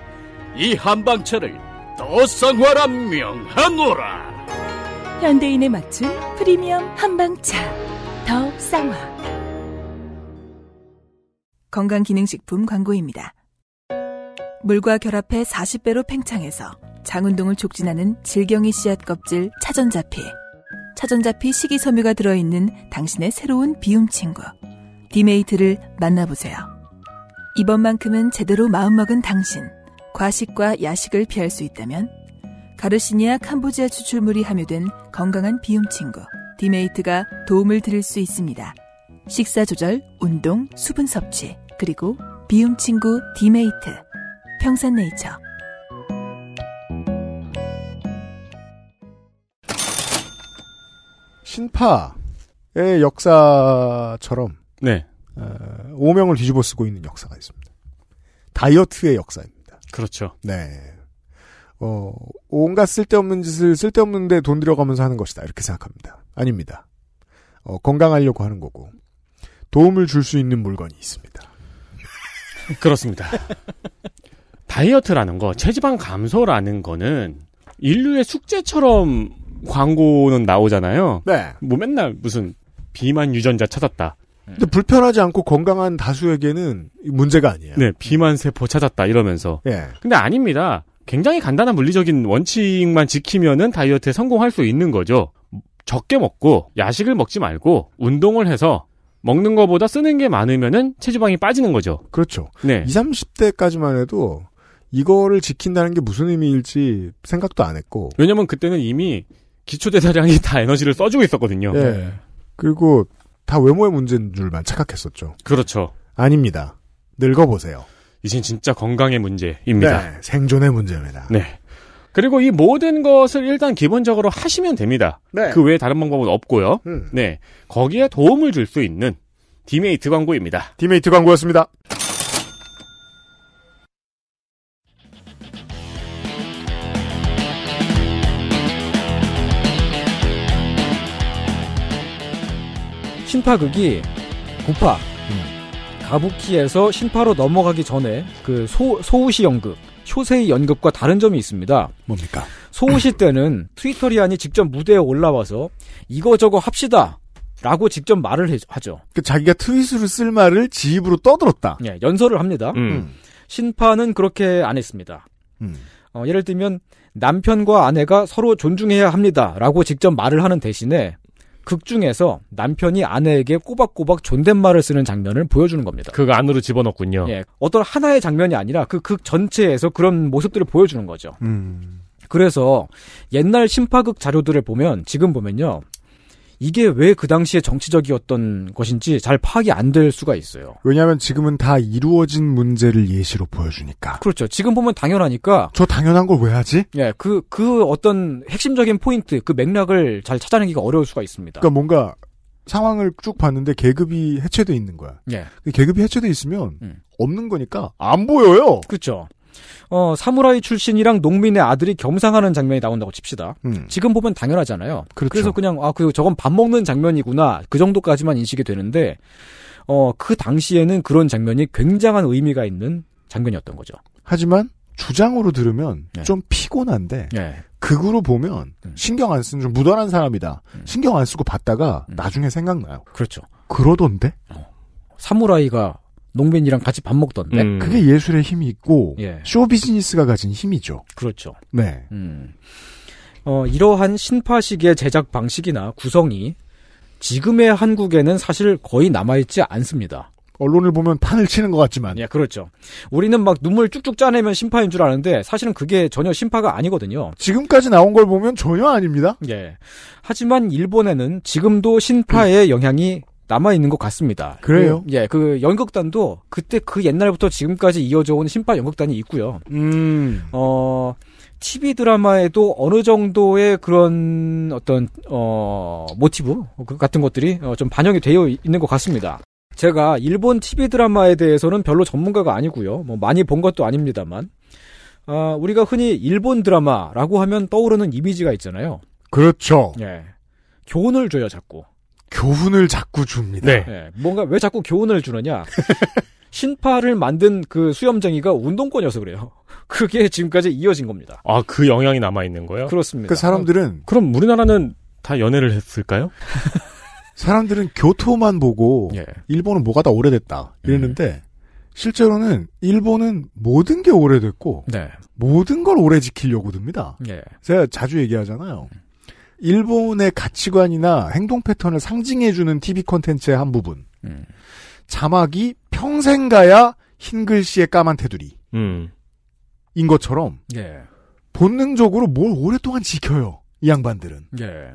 S3: 이 한방차를 더 쌍화라 명하노라.
S1: 현대인에 맞춘 프리미엄 한방차 더 쌍화. 건강기능식품 광고입니다. 물과 결합해 40배로 팽창해서 장운동을 촉진하는 질경이 씨앗 껍질 차전자피. 차전자피 식이섬유가 들어있는 당신의 새로운 비움 친구. 디메이트를 만나보세요. 이번만큼은 제대로 마음먹은 당신. 과식과 야식을 피할 수 있다면 가르시니아 캄보지아 추출물이 함유된 건강한 비움 친구 디메이트가 도움을 드릴 수 있습니다. 식사 조절, 운동, 수분 섭취, 그리고 비움 친구 디메이트. 평산네이처.
S2: 신파의 역사처럼 네. 어, 오명을 뒤집어 쓰고 있는 역사가 있습니다. 다이어트의 역사입니다. 그렇죠. 네. 어, 온갖 쓸데없는 짓을 쓸데없는데 돈 들여가면서 하는 것이다. 이렇게 생각합니다. 아닙니다. 어, 건강하려고 하는 거고, 도움을 줄 수 있는 물건이 있습니다. 그렇습니다.
S3: 다이어트라는 거, 체지방 감소라는 거는 인류의 숙제처럼 광고는 나오잖아요. 네. 뭐 맨날 무슨 비만 유전자 찾았다.
S2: 네. 근데 불편하지 않고 건강한 다수에게는 문제가 아니에요.
S3: 네, 비만 세포 찾았다 이러면서. 예. 근데 아닙니다. 굉장히 간단한 물리적인 원칙만 지키면은 다이어트에 성공할 수 있는 거죠. 적게 먹고 야식을 먹지 말고 운동을 해서 먹는 거보다 쓰는 게
S2: 많으면은 체지방이 빠지는 거죠. 그렇죠. 네. 20, 30대까지만 해도 이거를 지킨다는 게 무슨 의미일지 생각도 안 했고. 왜냐면 그때는 이미
S3: 기초대사량이 다 에너지를 써주고 있었거든요. 예.
S2: 그리고 다 외모의 문제인 줄만 착각했었죠.
S3: 그렇죠. 아닙니다. 늙어보세요. 이젠 진짜 건강의 문제입니다. 네,
S2: 생존의 문제입니다.
S3: 네. 그리고 이 모든 것을 일단 기본적으로 하시면 됩니다. 네. 그 외에 다른 방법은 없고요. 음. 네. 거기에 도움을 줄 수 있는 디메이트
S2: 광고입니다. 디메이트 광고였습니다.
S4: 신파극이 구파 음. 가부키에서 신파로 넘어가기 전에 그 소, 소우시 연극 쇼세이 연극과 다른 점이 있습니다. 뭡니까? 소우시 때는 트위터리안이 직접 무대에 올라와서 이거저거 합시다. 라고 직접 말을 해, 하죠. 그 자기가 트윗으로 쓸 말을 지입으로 떠들었다. 예, 연설을 합니다. 음. 신파는 음. 그렇게 안 했습니다. 음. 어, 예를 들면 남편과 아내가 서로 존중해야 합니다라고 직접 말을 하는 대신에 극 중에서 남편이 아내에게 꼬박꼬박 존댓말을 쓰는 장면을 보여주는 겁니다. 그 안으로
S3: 집어넣군요.
S4: 예, 어떤 하나의 장면이 아니라 그 극 전체에서 그런 모습들을 보여주는 거죠. 음. 그래서 옛날 심파극 자료들을 보면 지금 보면요. 이게 왜 그 당시에 정치적이었던 것인지 잘 파악이 안 될 수가 있어요.
S2: 왜냐하면 지금은 다 이루어진 문제를 예시로 보여주니까.
S4: 그렇죠. 지금 보면
S2: 당연하니까. 저 당연한 걸 왜 하지?
S4: 예, 그그 그 어떤 핵심적인 포인트 그 맥락을 잘 찾아내기가 어려울 수가 있습니다. 그러니까
S2: 뭔가 상황을 쭉 봤는데 계급이 해체돼 있는 거야. 예. 그 계급이 해체돼 있으면 음. 없는 거니까 안 보여요. 그렇죠.
S4: 어, 사무라이 출신이랑 농민의 아들이 겸상하는 장면이 나온다고 칩시다. 음. 지금 보면 당연하잖아요. 그렇죠. 그래서 그냥 아, 그 저건 밥 먹는 장면이구나. 그 정도까지만 인식이 되는데 어, 그 당시에는 그런 장면이 굉장한 의미가 있는 장면이었던 거죠.
S2: 하지만 주장으로 들으면 네. 좀 피곤한데 네. 극으로 보면 네. 신경 안 쓰는 좀 무던한 사람이다. 음. 신경 안 쓰고 봤다가 음. 나중에 생각나요. 그렇죠. 그러던데? 어. 사무라이가 농민이랑 같이 밥 먹던데. 음. 그게 예술의 힘이 있고 예. 쇼 비즈니스가
S4: 가진 힘이죠. 그렇죠.
S2: 네. 음.
S4: 어, 이러한 신파식의 제작 방식이나 구성이 지금의 한국에는 사실 거의 남아있지 않습니다. 언론을 보면 판을 치는 것 같지만. 예, 그렇죠. 우리는 막 눈물 쭉쭉 짜내면 심파인 줄 아는데 사실은 그게 전혀 심파가 아니거든요. 지금까지 나온 걸 보면 전혀 아닙니다. 예. 하지만 일본에는 지금도 신파의 영향이 남아 있는 것 같습니다. 그래요? 그, 예, 그 연극단도 그때 그 옛날부터 지금까지 이어져 온 신파 연극단이 있고요. 음. 어 TV 드라마에도 어느 정도의 그런 어떤 어 모티브 그 같은 것들이 어, 좀 반영이 되어 있는 것 같습니다. 제가 일본 TV 드라마에 대해서는 별로 전문가가 아니고요. 뭐 많이 본 것도 아닙니다만 어, 우리가 흔히 일본 드라마라고 하면 떠오르는 이미지가 있잖아요.
S2: 그렇죠.
S4: 예. 교훈을 줘요 자꾸.
S2: 교훈을 자꾸 줍니다. 네. 네.
S4: 뭔가 왜 자꾸 교훈을 주느냐? 신파를 만든 그 수염쟁이가 운동권이어서 그래요.
S3: 그게 지금까지 이어진 겁니다. 아, 그 영향이 남아있는 거예요? 그렇습니다. 그 사람들은. 아, 그럼 우리나라는
S2: 다 연애를 했을까요? 사람들은 교토만 보고, 예. 일본은 뭐가 다 오래됐다. 이랬는데, 예. 실제로는 일본은 모든 게 오래됐고, 네. 모든 걸 오래 지키려고 듭니다. 예. 제가 자주 얘기하잖아요. 일본의 가치관이나 행동 패턴을 상징해주는 TV 콘텐츠의 한 부분. 음. 자막이 평생 가야 흰글씨의 까만 테두리. 음. 인 것처럼. 예. 본능적으로 뭘 오랫동안 지켜요. 이 양반들은. 예.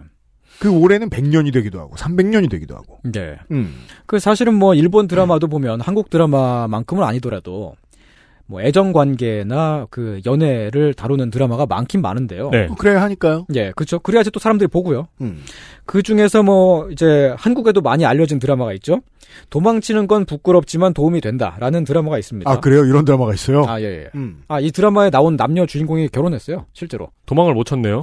S2: 그 올해는 100년이 되기도 하고 300년이 되기도 하고.
S4: 네. 음.
S2: 그 사실은 뭐 일본
S4: 드라마도 음. 보면 한국 드라마만큼은 아니더라도 뭐 애정 관계나 그 연애를 다루는 드라마가 많긴 많은데요. 네. 어, 그래야 하니까요. 예, 그렇죠. 그래야지 또 사람들이 보고요. 음. 그 중에서 뭐 이제 한국에도 많이 알려진 드라마가 있죠. 도망치는 건 부끄럽지만 도움이 된다라는 드라마가 있습니다. 아
S2: 그래요? 이런 드라마가 있어요? 아
S4: 예. 예. 음. 아이 드라마에 나온 남녀 주인공이 결혼했어요, 실제로. 도망을 못 쳤네요.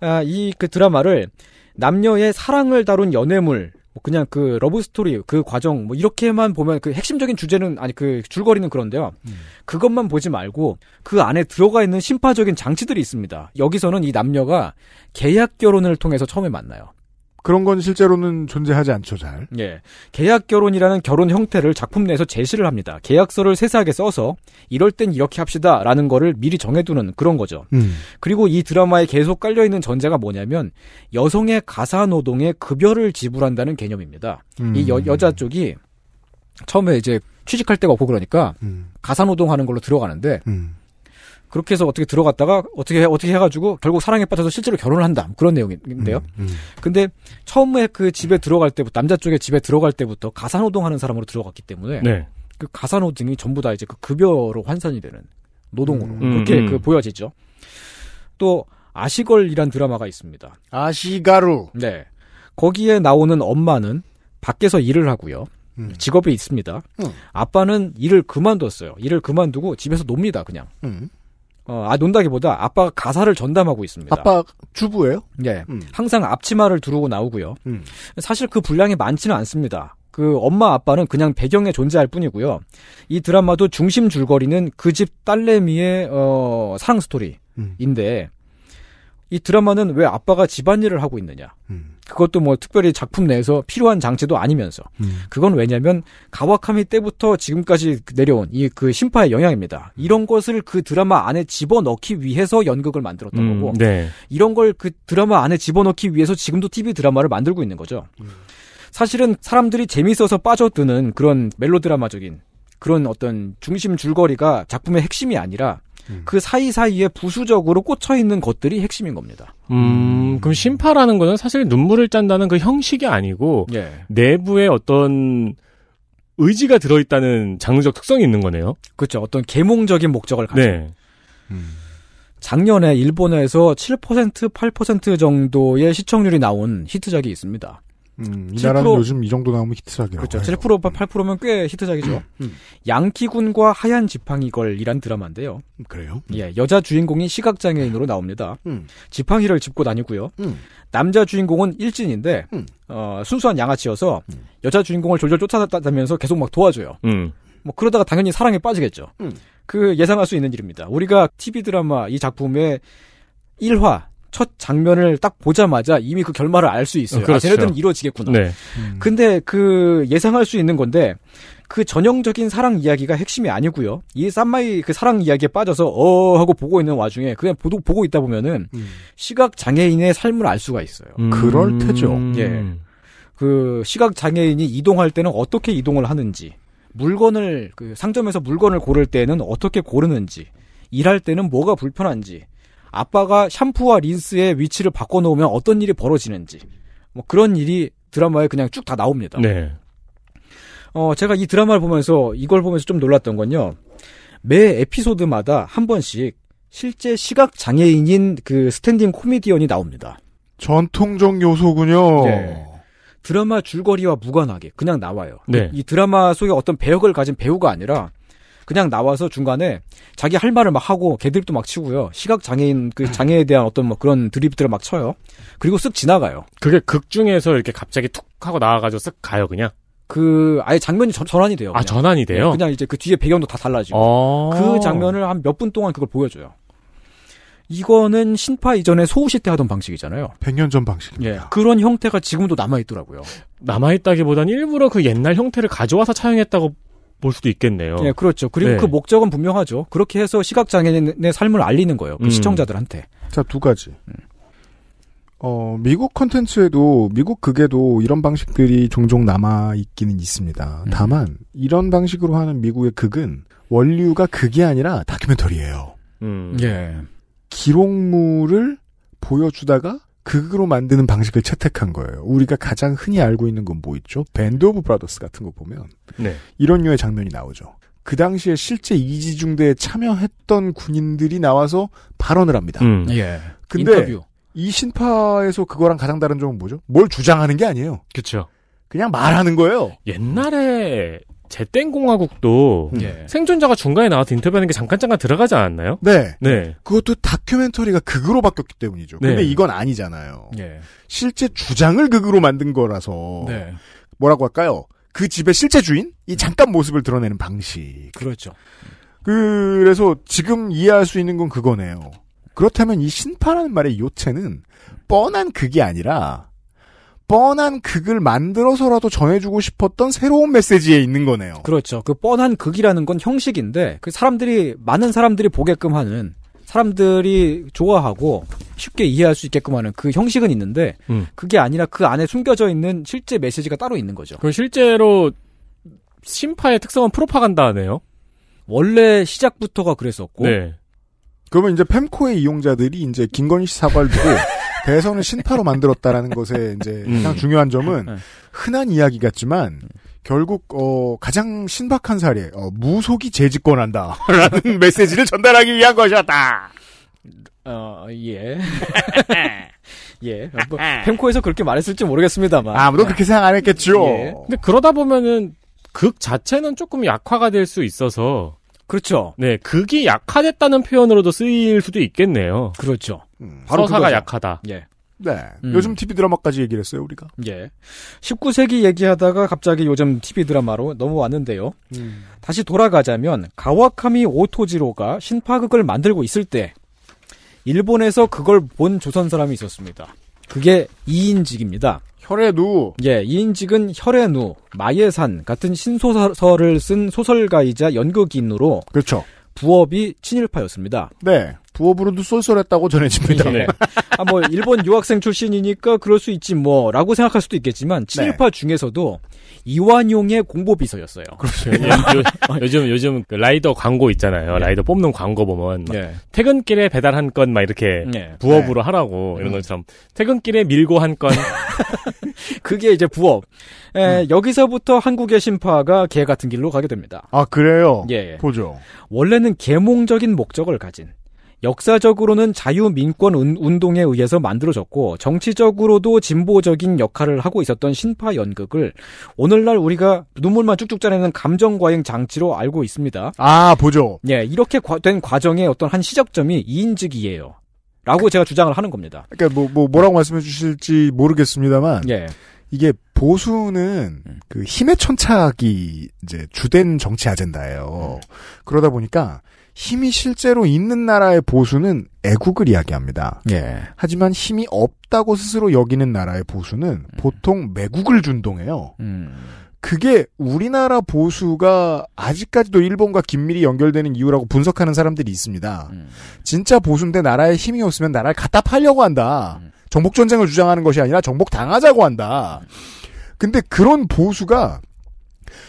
S4: 아 이 그 드라마를 남녀의 사랑을 다룬 연애물 뭐 그냥 그 러브 스토리 그 과정 뭐 이렇게만 보면 그 핵심적인 주제는 아니 그 줄거리는 그런데요. 음. 그것만 보지 말고 그 안에 들어가 있는 심파적인 장치들이 있습니다. 여기서는 이 남녀가 계약 결혼을 통해서 처음에 만나요. 그런 건 실제로는 존재하지 않죠, 잘. 예. 계약 결혼이라는 결혼 형태를 작품 내에서 제시를 합니다. 계약서를 세세하게 써서 이럴 땐 이렇게 합시다 라는 거를 미리 정해두는 그런 거죠. 음. 그리고 이 드라마에 계속 깔려있는 전제가 뭐냐면 여성의 가사 노동에 급여를 지불한다는 개념입니다. 음. 이 여, 여자 쪽이 처음에 이제 취직할 때가 없고 그러니까 음. 가사 노동하는 걸로 들어가는데 음. 그렇게 해서 어떻게 들어갔다가 어떻게 어떻게 해가지고 결국 사랑에 빠져서 실제로 결혼을 한다 그런 내용인데요. 음, 음. 근데 처음에 그 집에 들어갈 때부터 남자 쪽에 집에 들어갈 때부터 가사노동하는 사람으로 들어갔기 때문에 네. 그 가사노동이 전부 다 이제 그 급여로 환산이 되는 노동으로 음, 그렇게 음, 음. 그 보여지죠. 또 아시걸이란 드라마가 있습니다. 아시가루. 네. 거기에 나오는 엄마는 밖에서 일을 하고요. 음. 직업이 있습니다. 음. 아빠는 일을 그만뒀어요. 일을 그만두고 집에서 놉니다, 그냥. 음. 어, 아 논다기보다 아빠가 가사를 전담하고 있습니다. 아빠 주부예요? 네. 음. 항상 앞치마를 두르고 나오고요. 음. 사실 그 분량이 많지는 않습니다. 그 엄마 아빠는 그냥 배경에 존재할 뿐이고요. 이 드라마도 중심 줄거리는 그 집 딸내미의 어, 사랑 스토리인데 음. 이 드라마는 왜 아빠가 집안일을 하고 있느냐. 음. 그것도 뭐 특별히 작품 내에서 필요한 장치도 아니면서. 음. 그건 왜냐면 가와카미 때부터 지금까지 내려온 이 그 심파의 영향입니다. 음. 이런 것을 그 드라마 안에 집어넣기 위해서 연극을 만들었던 음, 거고. 네. 이런 걸 그 드라마 안에 집어넣기 위해서 지금도 TV 드라마를 만들고 있는 거죠. 음. 사실은 사람들이 재밌어서 빠져드는 그런 멜로드라마적인 그런 어떤 중심 줄거리가 작품의 핵심이 아니라 음. 그
S3: 사이사이에 부수적으로 꽂혀 있는 것들이 핵심인 겁니다. 음, 음, 그럼 심파라는 거는 사실 눈물을 짠다는 그 형식이 아니고 예. 내부에 어떤 의지가 들어있다는 장르적 특성이 있는 거네요. 그렇죠. 어떤 계몽적인 목적을 가진. 네. 음.
S4: 작년에 일본에서 7% 8% 정도의 시청률이 나온 히트작이 있습니다.
S2: 음, 이 나라는 요즘 이 정도 나오면 히트작이라고 그렇죠. 해요.
S4: 7% 8%면 꽤 히트작이죠. 음. 음. 양키군과 하얀 지팡이 걸이란 드라마인데요.
S2: 음,
S3: 그래요?
S4: 음. 예, 여자 주인공이 시각장애인으로 나옵니다. 음. 지팡이를 짚고 다니고요. 음. 남자 주인공은 일진인데 어, 순수한 양아치여서 여자 주인공을 졸졸 쫓아다니면서 계속 막 도와줘요. 뭐 그러다가 당연히 사랑에 빠지겠죠. 그 예상할 수 있는 일입니다. 우리가 TV 드라마 이 작품의 1화, 첫 장면을 딱 보자마자 이미 그 결말을 알 수 있어요. 아, 그렇죠. 아, 쟤네들은 이루어지겠구나. 네. 음. 근데 그 예상할 수 있는 건데 그 전형적인 사랑 이야기가 핵심이 아니고요. 이 쌈마이 그 사랑 이야기에 빠져서 어 하고 보고 있는 와중에 그냥 보도, 보고 있다 보면은 음. 시각 장애인의 삶을 알 수가 있어요. 음. 그럴 테죠. 예. 그 시각 장애인이 이동할 때는 어떻게 이동을 하는지, 물건을 그 상점에서 물건을 고를 때는 어떻게 고르는지, 일할 때는 뭐가 불편한지 아빠가 샴푸와 린스의 위치를 바꿔놓으면 어떤 일이 벌어지는지 뭐 그런 일이 드라마에 그냥 쭉 다 나옵니다. 네. 어 제가 이 드라마를 보면서 이걸 보면서 좀 놀랐던 건요. 매 에피소드마다 한 번씩 실제 시각 장애인인 그 스탠딩 코미디언이 나옵니다. 전통적
S2: 요소군요. 네.
S4: 드라마 줄거리와 무관하게 그냥 나와요. 네. 이, 이 드라마 속에 어떤 배역을 가진 배우가 아니라 그냥 나와서 중간에 자기 할 말을 막 하고 개드립도 막 치고요. 시각 장애인 그 장애에 대한 어떤 뭐 그런 드립들을 막 쳐요. 그리고 쓱 지나가요.
S3: 그게 극 중에서 이렇게 갑자기 툭 하고 나와가지고 쓱 가요 그냥. 그 아예 장면이 전, 전환이 돼요. 아, 그냥. 아 전환이 네, 돼요? 그냥 이제 그 뒤에 배경도 다 달라지고 어. 그
S4: 장면을 한 몇 분 동안 그걸 보여줘요.
S3: 이거는 신파 이전에 소우시 때 하던 방식이잖아요. 100년 전 방식입니다. 예, 그런 형태가 지금도 남아있더라고요. 남아있다기보단 일부러 그 옛날 형태를 가져와서 차용했다고
S2: 볼 수도 있겠네요. 예, 그렇죠. 그리고 네. 그
S3: 목적은 분명하죠. 그렇게 해서 시각장애인의 삶을
S4: 알리는 거예요. 그 음. 시청자들한테.
S2: 자, 두 가지. 어, 미국 컨텐츠에도, 미국 극에도 이런 방식들이 종종 남아있기는 있습니다. 음. 다만, 이런 방식으로 하는 미국의 극은 원류가 극이 아니라 다큐멘터리예요. 음. 예. 기록물을 보여주다가 극으로 만드는 방식을 채택한 거예요. 우리가 가장 흔히 알고 있는 건 뭐 있죠? 밴드 오브 브라더스 같은 거 보면 네. 이런 류의 장면이 나오죠. 그 당시에 실제 이지중대에 참여했던 군인들이 나와서 발언을 합니다. 음. 예. 근데 인터뷰. 이 신파에서 그거랑 가장 다른 점은 뭐죠? 뭘 주장하는 게 아니에요. 그렇죠. 그냥 말하는 거예요. 옛날에
S3: 제땡공화국도 음. 예. 생존자가 중간에 나와서 인터뷰하는 게 잠깐 잠깐 들어가지 않았나요? 네. 네.
S2: 그것도 다큐멘터리가 극으로 바뀌었기 때문이죠. 네. 근데 이건 아니잖아요. 예. 실제 주장을 극으로 만든 거라서 네. 뭐라고 할까요? 그 집의 실제 주인 이 잠깐 모습을 드러내는 방식. 그렇죠. 그래서 지금 이해할 수 있는 건 그거네요. 그렇다면 이 신파라는 말의 요체는 뻔한 극이 아니라 뻔한 극을 만들어서라도 전해주고 싶었던 새로운 메시지에 있는 거네요.
S4: 그렇죠. 그 뻔한 극이라는 건 형식인데 그 사람들이 많은 사람들이 보게끔 하는 사람들이 좋아하고 쉽게 이해할 수 있게끔 하는 그 형식은 있는데 음. 그게 아니라 그 안에 숨겨져 있는 실제 메시지가 따로 있는 거죠. 그 실제로 심파의
S3: 특성은 프로파간다네요. 원래 시작부터가 그랬었고.
S2: 네. 그러면 이제 펨코의 이용자들이 이제 김건희 씨 사과를 두고 대선을 신파로 만들었다라는 것에 이제 음. 가장 음. 중요한 점은 네. 흔한 이야기 같지만 음. 결국 어 가장 신박한 사례 어, 무속이 재집권한다라는 메시지를 전달하기 위한 것이었다.
S3: 어, 예. 예. 뭐, 펜코에서 그렇게 말했을지 모르겠습니다만. 아무도 네. 그렇게 생각 안 했겠죠. 예. 근데 그러다 보면은 극 자체는 조금 약화가 될 수 있어서. 그렇죠. 네, 극이 약화됐다는 표현으로도 쓰일 수도 있겠네요. 그렇죠. 음, 서사가 약하다. 예. 네. 음. 요즘 TV 드라마까지
S4: 얘기를 했어요, 우리가. 예. 19세기 얘기하다가 갑자기 요즘 TV 드라마로 넘어왔는데요. 음. 다시 돌아가자면, 가와카미 오토지로가 신파극을 만들고 있을 때, 일본에서 그걸 본 조선 사람이 있었습니다. 그게 이인직입니다. 혈의누. 예, 이인직은 혈의누, 마예산 같은 신소설을 쓴 소설가이자 연극인으로. 그렇죠. 부업이 친일파였습니다. 네. 부업으로도 쏠쏠했다고
S2: 전해집니다.
S4: 예. 아, 뭐, 일본 유학생 출신이니까 그럴 수 있지 뭐, 라고 생각할 수도 있겠지만, 네. 친일파 네. 중에서도 이완용의 공보비서였어요. 그렇죠.
S3: 요즘, 요즘 그 라이더 광고 있잖아요. 네. 라이더 뽑는 광고 보면, 네. 퇴근길에 배달 한 건 막 이렇게 예. 부업으로 네. 하라고 음. 이런 것처럼, 퇴근길에 밀고 한 건. 그게 이제 부업. 에, 음. 여기서부터 한국의 심파가 개 같은
S4: 길로 가게 됩니다. 아, 그래요?
S2: 예. 보죠.
S4: 원래는 계몽적인 목적을 가진 역사적으로는 자유민권 운동에 의해서 만들어졌고 정치적으로도 진보적인 역할을 하고 있었던 신파 연극을 오늘날 우리가 눈물만 쭉쭉 짜내는 감정 과잉 장치로 알고 있습니다.
S2: 아 보죠.
S4: 예, 이렇게 된 과정의 어떤 한 시작점이 이인즉이에요. 라고 그- 제가 주장을 하는 겁니다.
S2: 그러니까 뭐, 뭐 뭐라고 말씀해 주실지 모르겠습니다만 예. 이게 보수는 그 힘의 천착이 이제 주된 정치 아젠다예요. 음. 그러다 보니까 힘이 실제로 있는 나라의 보수는 애국을 이야기합니다. 예. 하지만 힘이 없다고 스스로 여기는 나라의 보수는 음. 보통 매국을 준동해요. 음. 그게 우리나라 보수가 아직까지도 일본과 긴밀히 연결되는 이유라고 분석하는 사람들이 있습니다. 음. 진짜 보수인데 나라에 힘이 없으면 나라를 갖다 팔려고 한다. 음. 정복 전쟁을 주장하는 것이 아니라 정복 당하자고 한다. 근데 그런 보수가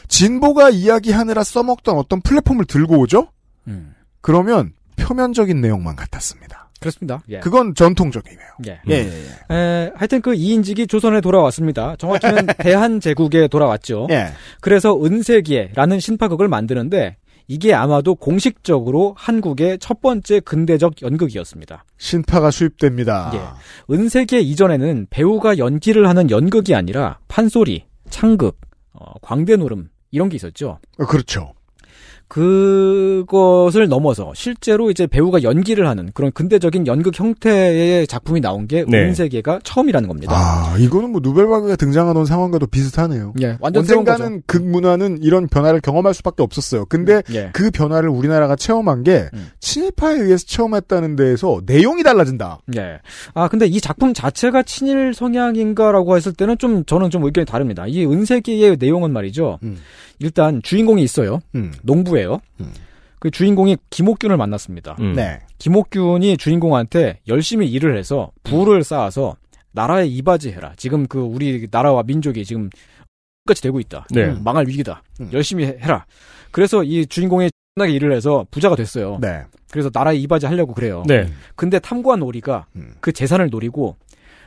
S2: 진보가 이야기하느라 써먹던 어떤 플랫폼을 들고 오죠? 음. 그러면 표면적인 내용만 같았습니다. 그렇습니다. 예. 그건 전통적이네요. 예. 예, 예,
S4: 음. 예. 에, 하여튼 그 이인직이 조선에 돌아왔습니다. 정확히는 대한제국에 돌아왔죠. 예. 그래서 은세기에라는 신파극을 만드는데 이게 아마도 공식적으로 한국의 첫 번째 근대적 연극이었습니다. 신파가 수입됩니다. 예. 은세계 이전에는 배우가 연기를 하는 연극이 아니라 판소리, 창극, 어, 광대노름 이런 게 있었죠. 어, 그렇죠. 그것을 넘어서 실제로 이제 배우가 연기를 하는 그런 근대적인 연극 형태의 작품이 나온 게 네. 온 세계가 처음이라는 겁니다.
S2: 아, 이거는 뭐 누벨바그가 등장하던 상황과도 비슷하네요. 예, 완전 언젠가는 극문화는 그 이런 변화를 경험할 수밖에 없었어요. 근데 음, 예. 그 변화를 우리나라가 체험한 게 음. 친일파에 의해서 체험했다는 데에서 내용이 달라진다. 예. 아, 근데 이 작품 자체가 친일 성향인가라고
S4: 했을 때는 좀 저는 좀 의견이 다릅니다. 이은세계의 내용은 말이죠. 음. 일단 주인공이 있어요. 음. 농부 후예요. 음. 그 주인공이 김옥균을 만났습니다. 음. 네. 김옥균이 주인공한테 열심히 일을 해서 부를 쌓아서 나라에 이바지해라. 지금 그 우리 나라와 민족이 지금 끝이 되고 있다. 네. 음. 망할 위기다. 음. 열심히 해라. 그래서 이 주인공이 나게 일을 해서 부자가 됐어요. 네. 그래서 나라에 이바지 하려고 그래요. 네. 근데 탐구한 오리가 음. 그 재산을 노리고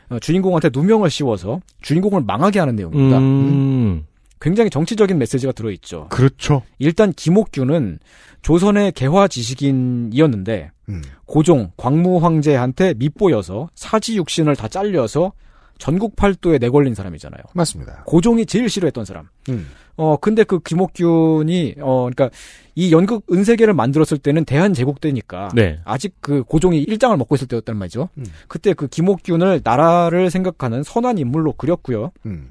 S4: 어, 주인공한테 누명을 씌워서 주인공을 망하게 하는 내용입니다. 음... 굉장히 정치적인 메시지가 들어있죠. 그렇죠. 일단 김옥균은 조선의 개화 지식인이었는데 음. 고종 광무 황제한테 밉보여서 사지 육신을 다 잘려서 전국 팔도에 내걸린 사람이잖아요. 맞습니다. 고종이 제일 싫어했던 사람. 음. 어 근데 그 김옥균이 어 그러니까 이 연극 은세계를 만들었을 때는 대한 제국 때니까 네. 아직 그 고종이 일장을 먹고 있을 때였단 말이죠. 음. 그때 그 김옥균을 나라를 생각하는 선한 인물로 그렸고요. 음.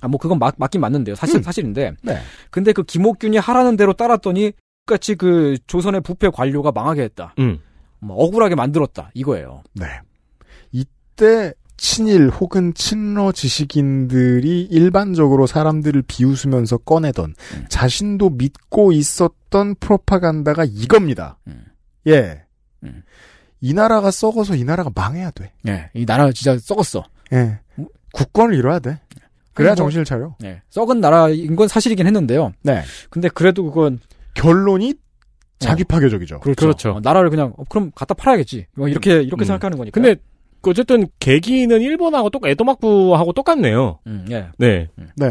S4: 아, 뭐 그건 맞, 맞긴 맞는데요. 사실, 음. 사실인데. 네. 근데 그 김옥균이 하라는 대로 따랐더니 똑같이 그 조선의 부패 관료가 망하게 했다. 음. 뭐 억울하게 만들었다. 이거예요. 네.
S2: 이때 친일 혹은 친러 지식인들이 일반적으로 사람들을 비웃으면서 꺼내던 음. 자신도 믿고 있었던 프로파간다가 이겁니다. 음. 예. 음. 이 나라가 썩어서 이 나라가 망해야 돼. 예. 이 나라가 진짜 썩었어. 예. 뭐 국권을 잃어야 돼. 그래야 뭐, 정신을 차려. 네.
S4: 썩은 나라인 건 사실이긴 했는데요. 네. 근데
S3: 그래도 그건 결론이 네.
S2: 자기 파괴적이죠. 그렇죠. 그렇죠.
S3: 나라를 그냥 어, 그럼 갖다 팔아야겠지. 뭐 이렇게 이렇게 음. 생각하는 거니까. 근데 어쨌든 계기는 일본하고 똑 에도막부하고
S4: 똑같네요. 음, 예. 네. 음. 네.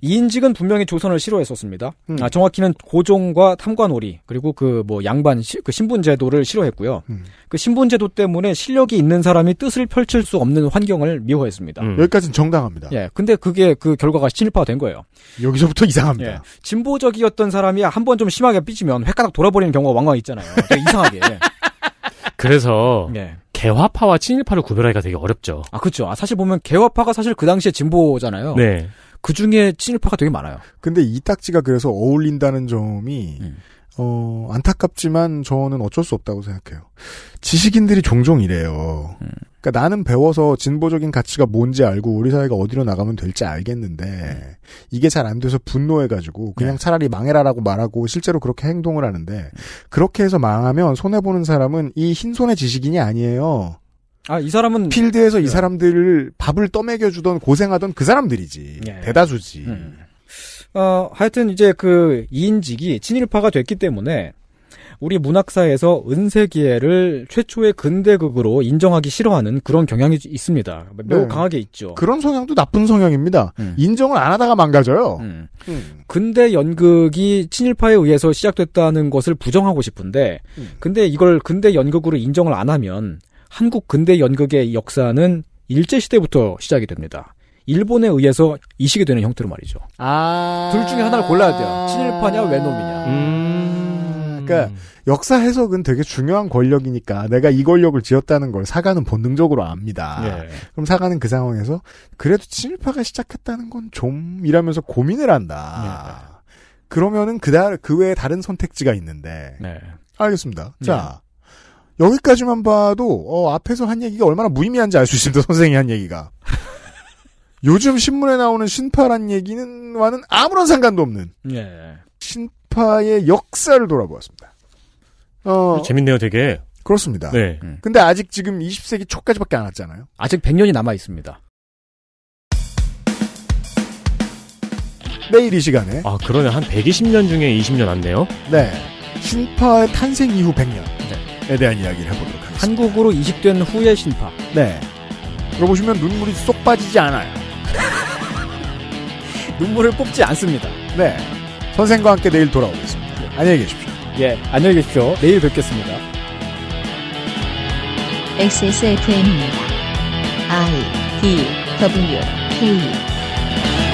S4: 이인직은 분명히 조선을 싫어했었습니다. 음. 아, 정확히는 고종과 탐관오리 그리고 그 뭐 양반 시, 그 신분 제도를 싫어했고요. 음. 그 신분 제도 때문에 실력이 있는 사람이 뜻을 펼칠 수 없는 환경을 미워했습니다. 음. 여기까지는 정당합니다. 예. 근데 그게 그 결과가 친일파된 거예요. 여기서부터 이상합니다. 예. 진보적이었던 사람이 한 번 좀 심하게 삐지면 횟가닥 돌아버리는 경우가 왕왕 있잖아요. 이상하게.
S3: 그래서 예. 개화파와 친일파를 구별하기가 되게 어렵죠. 아,
S4: 그렇죠. 아, 사실 보면 개화파가 사실 그
S2: 당시에 진보잖아요. 네. 그 중에 친일파가 되게 많아요. 근데 이 딱지가 그래서 어울린다는 점이 음. 어, 안타깝지만 저는 어쩔 수 없다고 생각해요. 지식인들이 종종 이래요. 음. 그러니까 나는 배워서 진보적인 가치가 뭔지 알고 우리 사회가 어디로 나가면 될지 알겠는데 음. 이게 잘 안 돼서 분노해가지고 그냥 네. 차라리 망해라라고 말하고 실제로 그렇게 행동을 하는데 음. 그렇게 해서 망하면 손해 보는 사람은 이 흰손의 지식인이 아니에요. 아, 이 사람은 필드에서 네. 이 사람들을 밥을 떠먹여 주던 고생하던 그 사람들이지 네. 대다수지. 어, 하여튼 이제 그
S4: 이인직이 친일파가 됐기 때문에 우리 문학사에서 은세기회를 최초의 근대극으로 인정하기 싫어하는 그런 경향이 있습니다. 매우 네. 강하게 있죠. 그런 성향도 나쁜 성향입니다. 음. 인정을 안 하다가 망가져요. 음. 음. 근대 연극이 친일파에 의해서 시작됐다는 것을 부정하고 싶은데, 음. 근데 이걸 근대 연극으로 인정을 안 하면 한국 근대 연극의 역사는 일제 시대부터 시작이 됩니다.
S2: 일본에 의해서 이식이 되는 형태로 말이죠.
S4: 아. 둘 중에 하나를 골라야 돼요. 아. 친일파냐,
S2: 외놈이냐. 음. 그러니까 역사 해석은 되게 중요한 권력이니까 내가 이 권력을 지었다는 걸 사가는 본능적으로 압니다. 예. 그럼 사가는 그 상황에서 그래도 친일파가 시작했다는 건 좀 이라면서 고민을 한다. 예. 그러면은 그그 그 외에 다른 선택지가 있는데. 네. 알겠습니다. 네. 자. 예. 여기까지만 봐도 어, 앞에서 한 얘기가 얼마나 무의미한지 알 수 있습니다. 선생이 한 얘기가. 요즘 신문에 나오는 신파란 얘기는 와는 아무런 상관도 없는 예. 신파의 역사를 돌아보았습니다. 어,
S3: 재밌네요, 되게. 그렇습니다. 네. 음.
S2: 근데 아직 지금 20세기 초까지밖에 안 왔잖아요. 아직 100년이 남아 있습니다. 내일 이
S3: 시간에 아 그러네 한 120년 중에 20년 안네요.
S2: 네. 신파의 탄생 이후 100년에
S3: 네. 대한 이야기를 해보도록
S2: 하겠습니다. 한국으로 이식된 후의 신파. 네. 들어보시면 눈물이 쏙 빠지지 않아요. 눈물을 뽑지 않습니다. 네. 선생과 함께 내일 돌아오겠습니다. 네. 안녕히 계십시오. 예, 안녕히 계십시오. 내일 뵙겠습니다.
S1: XSFM입니다. I D W K